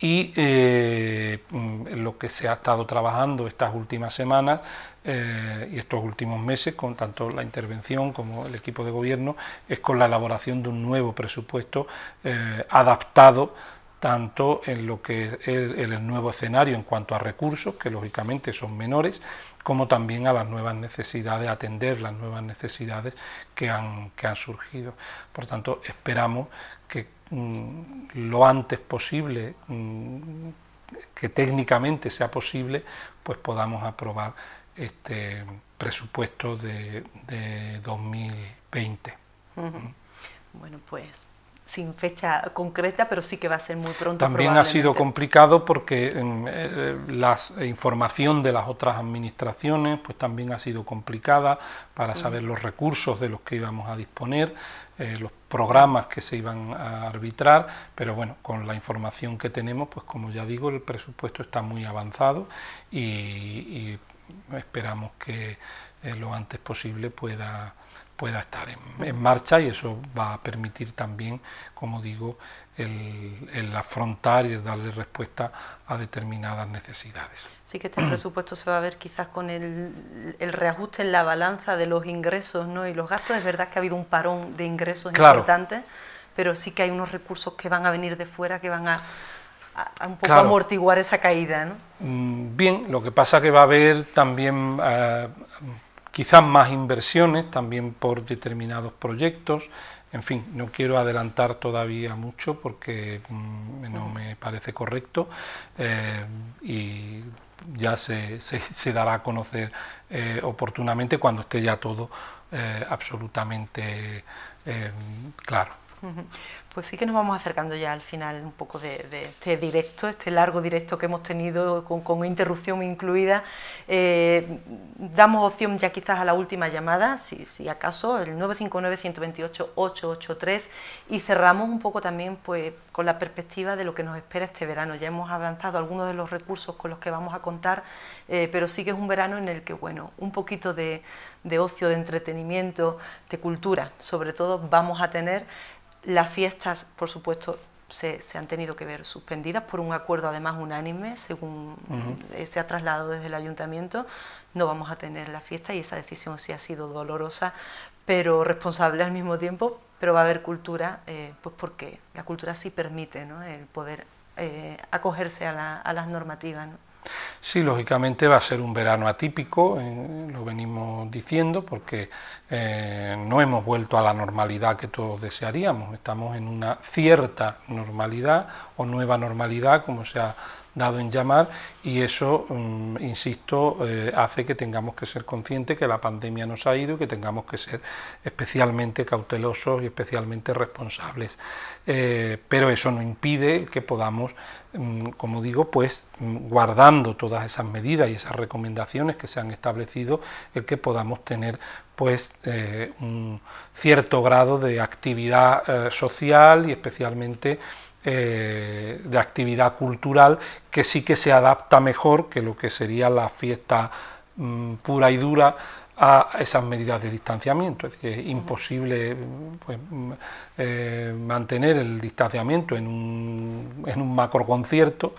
y eh, mm, lo que se ha estado trabajando estas últimas semanas eh, y estos últimos meses, con tanto la intervención como el equipo de gobierno, es con la elaboración de un nuevo presupuesto eh, adaptado tanto en lo que el, nuevo escenario en cuanto a recursos, que lógicamente son menores, como también a las nuevas necesidades, atender las nuevas necesidades que han, surgido. Por tanto, esperamos que mm, lo antes posible, mm, que técnicamente sea posible, pues podamos aprobar este, presupuesto de, 2020. Bueno, pues sin fecha concreta, pero sí que va a ser muy pronto. También ha sido complicado porque eh, la eh, información de las otras administraciones pues también ha sido complicada para saber los recursos de los que íbamos a disponer, eh, los programas que se iban a arbitrar, pero bueno, con la información que tenemos, pues como ya digo, el presupuesto está muy avanzado y esperamos que eh, lo antes posible pueda, pueda estar en, marcha y eso va a permitir también, como digo, el, afrontar y darle respuesta a determinadas necesidades. Sí que este presupuesto se va a ver quizás con el, reajuste en la balanza de los ingresos y los gastos. Es verdad que ha habido un parón de ingresos importantes, importante, pero sí que hay unos recursos que van a venir de fuera, que van a a un poco amortiguar esa caída. ¿no? Mm, bien, lo que pasa que va a haber también eh, quizás más inversiones, también por determinados proyectos. En fin, no quiero adelantar todavía mucho porque mm, no me parece correcto eh, y ya se, se, dará a conocer eh, oportunamente cuando esté ya todo absolutamente claro pues sí que nos vamos acercando ya al final un poco de, este directo, este largo directo que hemos tenido con, interrupción incluida. Eh, damos opción ya quizás a la última llamada, si, acaso, el 959-128-883 y cerramos un poco también pues, con la perspectiva de lo que nos espera este verano. Ya hemos avanzado algunos de los recursos con los que vamos a contar, eh, pero sí que es un verano en el que, bueno, un poquito de, de ocio, de entretenimiento, de cultura, sobre todo vamos a tener las fiestas, por supuesto, se, se, han tenido que ver suspendidas por un acuerdo además unánime, según se ha trasladado desde el ayuntamiento, no vamos a tener la fiesta y esa decisión sí ha sido dolorosa, pero responsable al mismo tiempo, pero va a haber cultura, eh, pues porque la cultura sí permite ¿no? el poder eh, acogerse a, la, a las normativas. Sí, lógicamente va a ser un verano atípico, eh, lo venimos diciendo, porque eh, no hemos vuelto a la normalidad que todos desearíamos. Estamos en una cierta normalidad o nueva normalidad, como sea dado en llamar y eso, mm, insisto, eh, hace que tengamos que ser conscientes que la pandemia nos ha ido y que tengamos que ser especialmente cautelosos y especialmente responsables. Eh, pero eso no impide que podamos, mm, como digo, pues mm, guardando todas esas medidas y esas recomendaciones que se han establecido, el que podamos tener pues eh, un cierto grado de actividad social y especialmente eh, de actividad cultural que sí que se adapta mejor que lo que sería la fiesta mm, pura y dura a esas medidas de distanciamiento. Es es imposible mm, pues, mm, eh, mantener el distanciamiento en un, en un macro concierto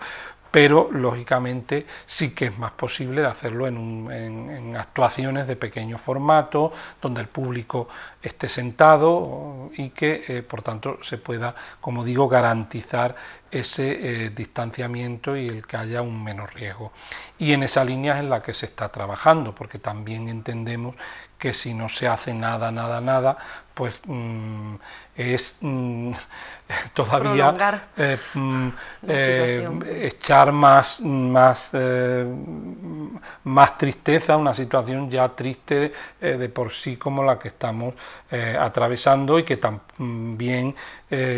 pero lógicamente sí que es más posible hacerlo en, actuaciones de pequeño formato, donde el público esté sentado y que, eh, por tanto, se pueda, como digo, garantizar ese eh, distanciamiento y el que haya un menor riesgo. Y en esa línea es en la que se está trabajando, porque también entendemos que si no se hace nada, nada, nada, pues mm, es mm, todavía eh, mm, eh, echar más, más, eh, más tristeza a una situación ya triste de por sí como la que estamos atravesando y que también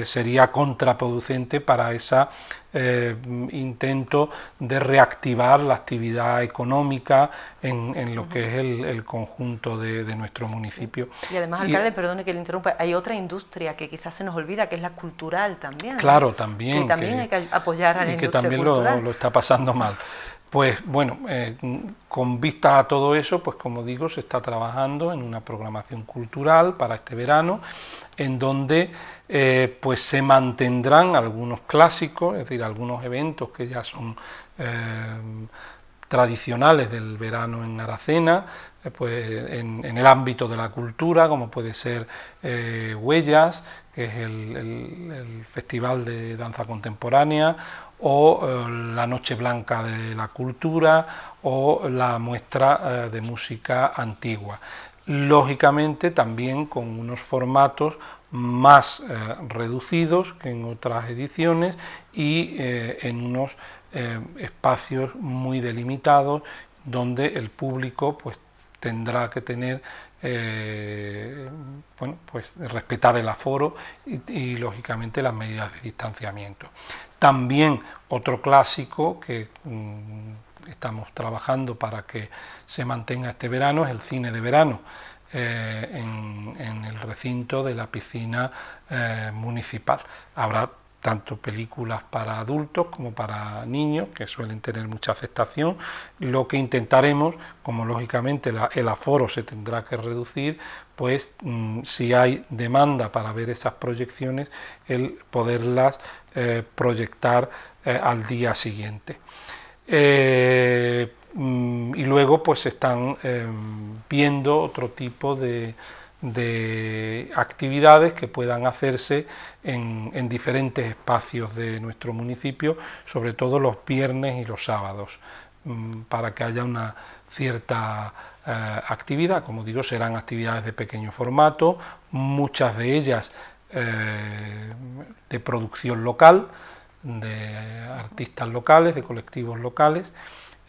sería contraproducente para esa eh, intento de reactivar la actividad económica en, lo que es el, conjunto de, nuestro municipio. Y además, alcalde, perdone que le interrumpa, hay otra industria que quizás se nos olvida, que es la cultural también. Claro, también. Que también hay que apoyar a la y que también Lo, está pasando mal. Pues bueno, eh, con vista a todo eso, pues como digo, se está trabajando en una programación cultural para este verano, en donde eh, pues se mantendrán algunos clásicos, es decir, algunos eventos que ya son eh, tradicionales del verano en Aracena, eh, pues en, el ámbito de la cultura, como puede ser Huellas, que es el, el, Festival de Danza Contemporánea, o la Noche Blanca de la Cultura, o la muestra de música antigua lógicamente también con unos formatos más eh, reducidos que en otras ediciones y eh, en unos eh, espacios muy delimitados donde el público pues, tendrá que tener pues, respetar el aforo y, lógicamente las medidas de distanciamiento también otro clásico que mm, estamos trabajando para que se mantenga este verano es el cine de verano eh, en, el recinto de la piscina eh, municipal. Habrá tanto películas para adultos como para niños, que suelen tener mucha aceptación. Lo que intentaremos, como lógicamente el aforo se tendrá que reducir, pues mm, si hay demanda para ver esas proyecciones, el poderlas eh, proyectar al día siguiente. Mm, y luego pues están em, viendo otro tipo de, actividades que puedan hacerse en, diferentes espacios de nuestro municipio, sobre todo los viernes y los sábados, mm, para que haya una cierta eh, actividad. Como digo, serán actividades de pequeño formato, muchas de ellas eh, de producción local, de artistas locales, de colectivos locales.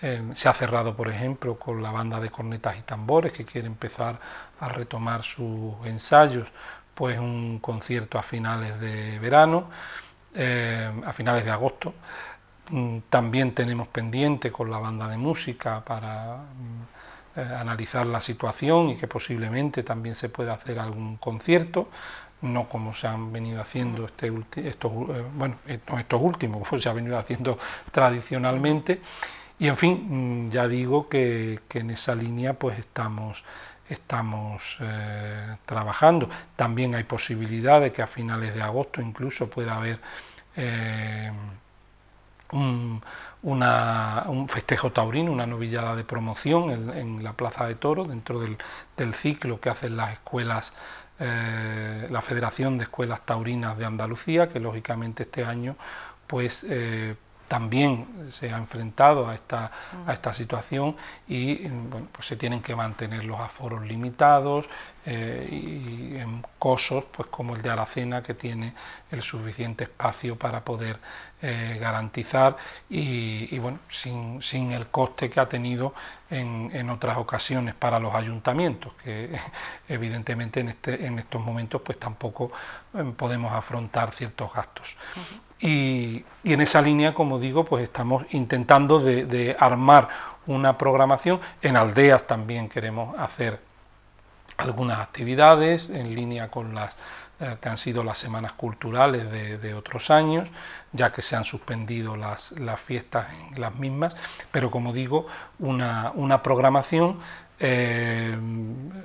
Em, se ha cerrado, por ejemplo, con la banda de cornetas y tambores que quiere empezar a retomar sus ensayos, pues un concierto a finales de verano, em, a finales de agosto. Mm, también tenemos pendiente con la banda de música para mm, eh, analizar la situación y que posiblemente también se pueda hacer algún concierto no como se han venido haciendo este estos, eh, estos últimos, como pues se ha venido haciendo tradicionalmente. Y en fin, mm, ya digo que, en esa línea pues estamos, estamos eh, trabajando. También hay posibilidad de que a finales de agosto incluso pueda haber eh, un, festejo taurino, una novillada de promoción en, la Plaza de Toro, dentro del, ciclo que hacen las escuelas eh, la Federación de Escuelas Taurinas de Andalucía, que lógicamente este año pues también se ha enfrentado a esta, a esta situación y mm, pues se tienen que mantener los aforos limitados eh, y en cosos pues como el de Aracena que tiene el suficiente espacio para poder eh, garantizar y, bueno, sin, el coste que ha tenido en, otras ocasiones para los ayuntamientos que evidentemente en, este, en estos momentos pues tampoco eh, podemos afrontar ciertos gastos. Y, en esa línea, como digo, pues estamos intentando de, armar una programación. En aldeas también queremos hacer algunas actividades en línea con las eh, que han sido las semanas culturales de, otros años, ya que se han suspendido las, fiestas en las mismas, pero como digo, una, una programación eh,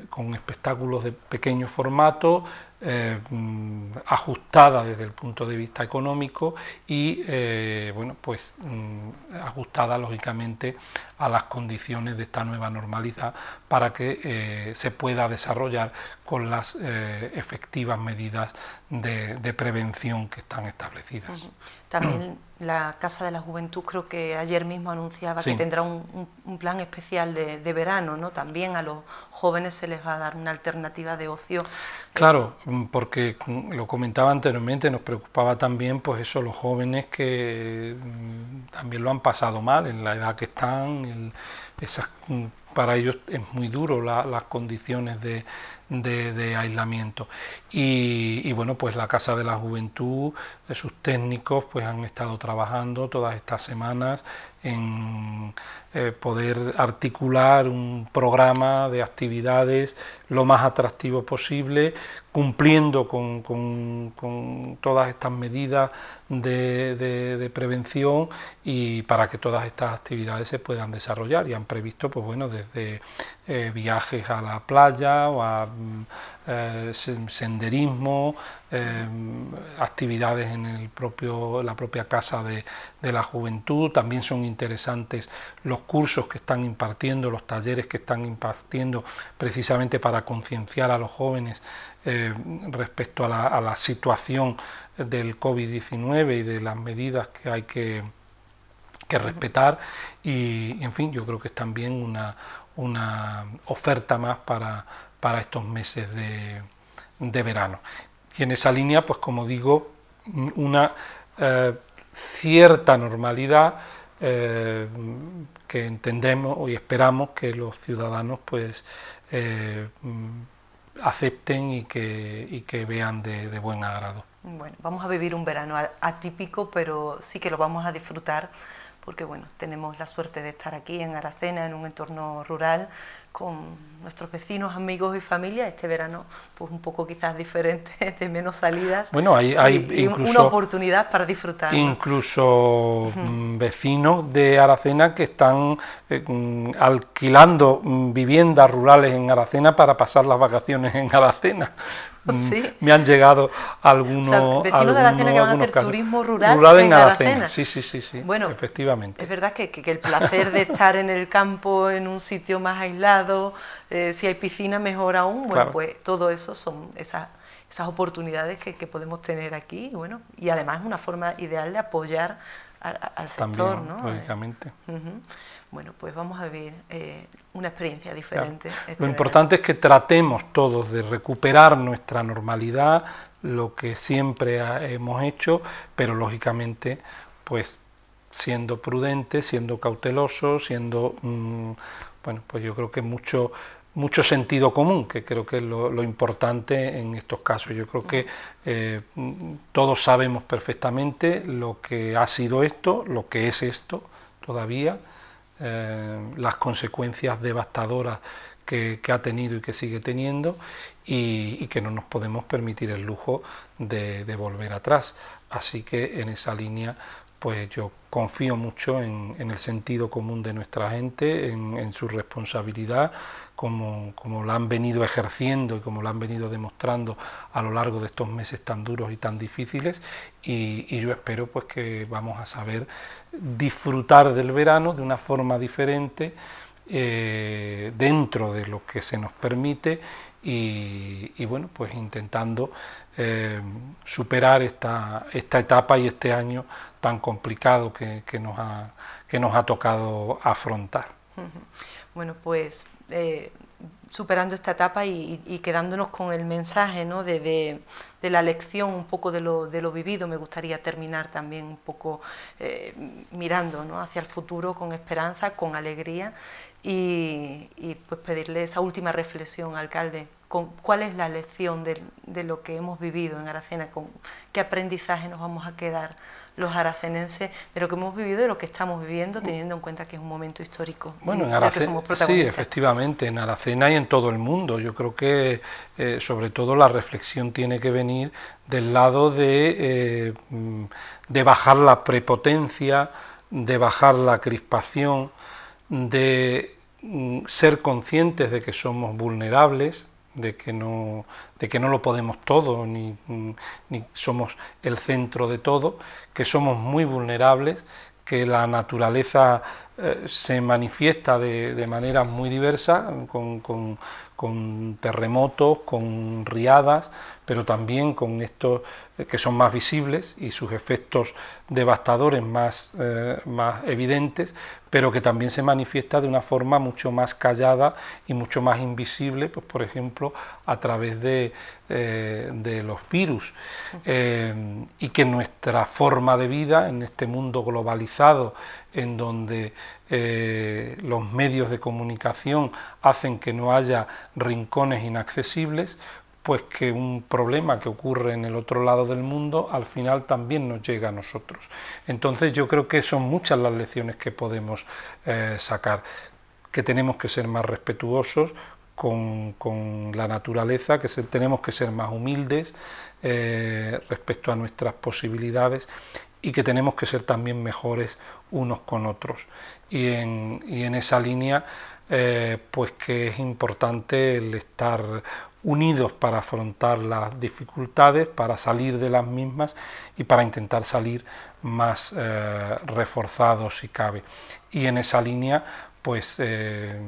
con espectáculos de pequeño formato, eh, mm, ajustada desde el punto de vista económico y eh, bueno, pues mm, ajustada lógicamente a las condiciones de esta nueva normalidad para que se pueda desarrollar con las efectivas medidas de, de, prevención que están establecidas. También la Casa de la Juventud creo que ayer mismo anunciaba que tendrá un, plan especial de, verano, ¿no? También a los jóvenes se les va a dar una alternativa de ocio. Claro, mm, porque mm, lo comentaba anteriormente, nos preocupaba también pues eso, los jóvenes que mm, también lo han pasado mal en la edad que están, esas, para ellos es muy duro las condiciones de, de, aislamiento. Y, bueno, pues la Casa de la Juventud, eh, sus técnicos, pues han estado trabajando todas estas semanas en eh, poder articular un programa de actividades lo más atractivo posible, cumpliendo con, todas estas medidas de, prevención y para que todas estas actividades se puedan desarrollar. Y han previsto, pues bueno, desde eh, viajes a la playa o a mm, eh, senderismo, eh, actividades en el propio, la propia casa de, la juventud. También son interesantes los cursos que están impartiendo, los talleres que están impartiendo precisamente para concienciar a los jóvenes eh, respecto a la, situación del COVID-19 y de las medidas que hay que, que respetar y en fin yo creo que es también una, una oferta más para, para estos meses de, verano. Y en esa línea, pues como digo, una eh, cierta normalidad eh, que entendemos y esperamos que los ciudadanos pues eh, acepten y que, que vean de, de, buen agrado. Bueno, vamos a vivir un verano atípico, pero sí que lo vamos a disfrutar porque bueno, tenemos la suerte de estar aquí en Aracena, en un entorno rural, con nuestros vecinos, amigos y familia, este verano pues un poco quizás diferente, de menos salidas, bueno, hay, hay y, una oportunidad para disfrutar. Incluso mm, vecinos de Aracena que están eh, mm, alquilando mm, viviendas rurales en Aracena para pasar las vacaciones en Aracena. Mm, me han llegado algunos. de Aracena que van a hacer turismo rural, rural en, Aracena. Sí, sí, sí, Bueno, efectivamente. Es verdad que, que, el placer de estar en el campo, en un sitio más aislado, eh, si hay piscina, mejor aún. Bueno, pues todo eso son esas esas oportunidades que, podemos tener aquí, bueno, y además es una forma ideal de apoyar al, sector, ¿no? Lógicamente. Eh, bueno, pues vamos a vivir eh, una experiencia diferente. lo este importante es que tratemos todos de recuperar nuestra normalidad, lo que siempre hemos hecho, pero lógicamente, pues siendo prudentes, siendo cautelosos, siendo, mm, bueno, pues yo creo que mucho mucho sentido común, que creo que es lo, importante en estos casos. Yo creo que eh, todos sabemos perfectamente lo que ha sido esto, lo que es esto todavía, eh, las consecuencias devastadoras que, ha tenido y que sigue teniendo y, que no nos podemos permitir el lujo de, volver atrás. Así que en esa línea pues yo confío mucho en, el sentido común de nuestra gente, en su responsabilidad como, como, la han venido ejerciendo y como la han venido demostrando a lo largo de estos meses tan duros y tan difíciles y, yo espero pues que vamos a saber disfrutar del verano de una forma diferente eh, dentro de lo que se nos permite y, bueno pues intentando eh, superar esta, esta etapa y este año tan complicado que, nos, ha, que nos ha tocado afrontar bueno, pues eh, superando esta etapa y, quedándonos con el mensaje ¿no? de, la lección, un poco de lo, de lo, vivido, me gustaría terminar también un poco eh, mirando ¿no? hacia el futuro con esperanza, con alegría y, y pues pedirle esa última reflexión, alcalde cuál es la lección de, lo que hemos vivido en Aracena, con qué aprendizaje nos vamos a quedar los aracenenses de lo que hemos vivido y lo que estamos viviendo, mm. teniendo en cuenta que es un momento histórico. Bueno, en Aracena, somos sí, efectivamente, en Aracena y en todo el mundo. Yo creo que eh, sobre todo la reflexión tiene que venir del lado de eh, mm, bajar la prepotencia, de bajar la crispación, de mm, ser conscientes de que somos vulnerables, de que no, de que no lo podemos todo, ni, somos el centro de todo, que somos muy vulnerables, que la naturaleza eh, se manifiesta de, de, maneras muy diversas, con terremotos, con riadas, pero también con estos eh, que son más visibles y sus efectos devastadores eh, más, evidentes, pero que también se manifiesta de una forma mucho más callada y mucho más invisible, pues, por ejemplo, a través de, eh, los virus. y que nuestra forma de vida en este mundo globalizado, en donde los medios de comunicación hacen que no haya rincones inaccesibles, pues que un problema que ocurre en el otro lado del mundo al final también nos llega a nosotros. Entonces yo creo que son muchas las lecciones que podemos eh, sacar, que tenemos que ser más respetuosos con, la naturaleza, que tenemos que ser más humildes eh, respecto a nuestras posibilidades y que tenemos que ser también mejores unos con otros. Y en, esa línea, eh, pues que es importante el estar unidos para afrontar las dificultades, para salir de las mismas y para intentar salir más eh, reforzados si cabe. Y en esa línea, pues eh,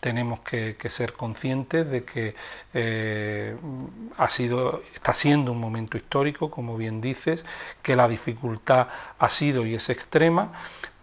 tenemos que, ser conscientes de que eh, ha sido, está siendo un momento histórico, como bien dices, que la dificultad ha sido y es extrema,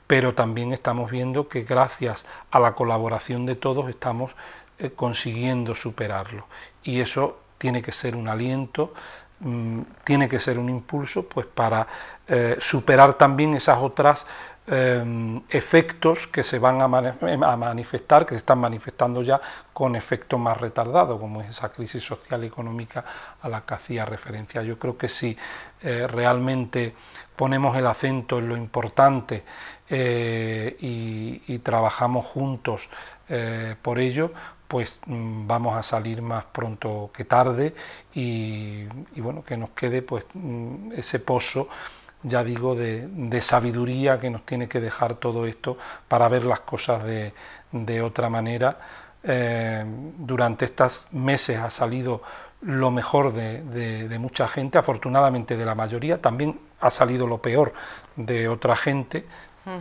pero también estamos viendo que gracias a la colaboración de todos estamos eh, consiguiendo superarlo. Y eso tiene que ser un aliento, mm, tiene que ser un impulso pues, para eh, superar también esas otras em, efectos que se van em, a, manifestar, que se están manifestando ya con efecto más retardado como es esa crisis social y económica a la que hacía referencia. Yo creo que si eh, realmente ponemos el acento en lo importante y, trabajamos juntos por ello, pues mm, vamos a salir más pronto que tarde y, bueno, que nos quede pues mm, ese pozo, ya digo, de, sabiduría que nos tiene que dejar todo esto para ver las cosas de, otra manera. Eh, durante estos meses ha salido lo mejor de, de, mucha gente, afortunadamente de la mayoría, también ha salido lo peor de otra gente,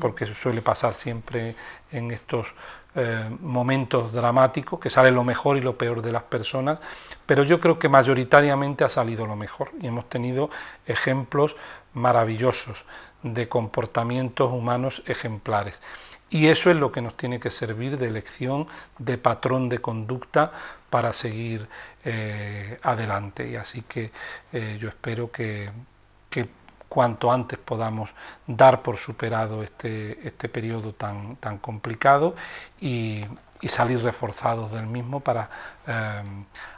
porque suele pasar siempre en estos eh, momentos dramáticos, que sale lo mejor y lo peor de las personas, pero yo creo que mayoritariamente ha salido lo mejor y hemos tenido ejemplos maravillosos de comportamientos humanos ejemplares. Y eso es lo que nos tiene que servir de lección, de patrón de conducta para seguir eh, adelante. Y así que eh, yo espero que, cuanto antes podamos dar por superado este, este periodo tan, tan complicado y, salir reforzados del mismo para eh,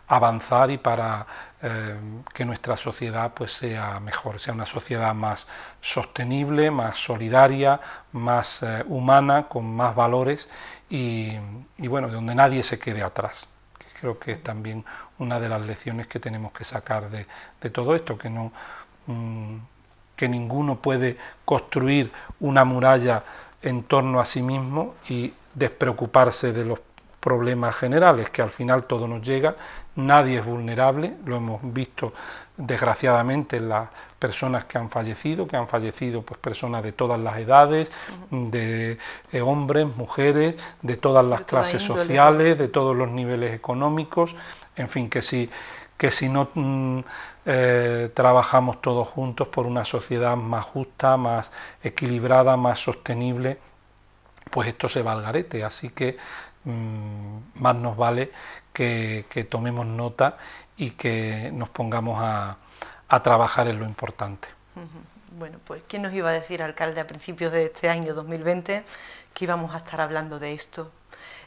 avanzar y para eh, que nuestra sociedad pues, sea mejor, sea una sociedad más sostenible, más solidaria, más eh, humana, con más valores y, bueno, donde nadie se quede atrás. creo que es también una de las lecciones que tenemos que sacar de, todo esto, que no... Mm, que ninguno puede construir una muralla en torno a sí mismo y despreocuparse de los problemas generales, que al final todo nos llega, nadie es vulnerable, lo hemos visto desgraciadamente en las personas que han fallecido, que han fallecido pues personas de todas las edades, de eh, hombres, mujeres, de todas las clases sociales, de todos los niveles económicos, en fin, que si, que si no... Mm, eh, trabajamos todos juntos por una sociedad más justa, más equilibrada, más sostenible, pues esto se va al garete. Así que mm, más nos vale que, tomemos nota y que nos pongamos a, trabajar en lo importante. Bueno, pues ¿quién nos iba a decir, alcalde, a principios de este año 2020 que íbamos a estar hablando de esto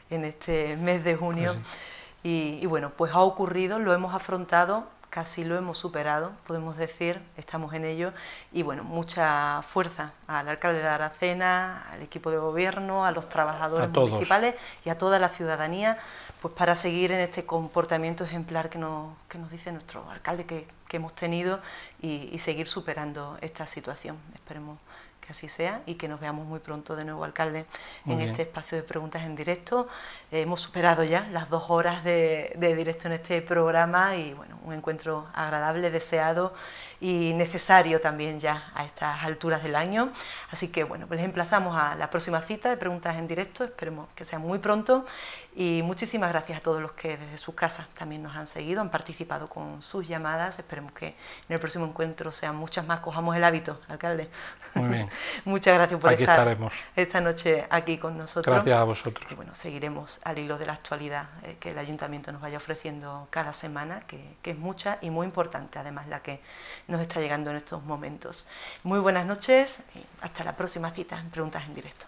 en este mes de junio? y bueno, pues ha ocurrido, lo hemos afrontado casi lo hemos superado, podemos decir, estamos en ello, y bueno, mucha fuerza al alcalde de Aracena, al equipo de gobierno, a los trabajadores municipales y a toda la ciudadanía, pues para seguir en este comportamiento ejemplar que nos, que nos dice nuestro alcalde que, hemos tenido y, y seguir superando esta situación. Esperemos así sea y que nos veamos muy pronto de nuevo, alcalde, en este espacio de preguntas en directo. Eh, hemos superado ya las dos horas de, directo en este programa y bueno, un encuentro agradable, deseado y necesario también ya a estas alturas del año. Así que bueno, pues les emplazamos a la próxima cita de preguntas en directo, esperemos que sea muy pronto y muchísimas gracias a todos los que desde sus casas también nos han seguido, han participado con sus llamadas. Esperemos que en el próximo encuentro sean muchas más. Cojamos el hábito, alcalde. Muy bien. Muchas gracias por estar estaremos. esta noche aquí con nosotros. Gracias a vosotros. Y bueno, seguiremos al hilo de la actualidad eh, que el ayuntamiento nos vaya ofreciendo cada semana, que, que es mucha y muy importante, además la que nos está llegando en estos momentos. Muy buenas noches y hasta la próxima cita en Preguntas en Directo.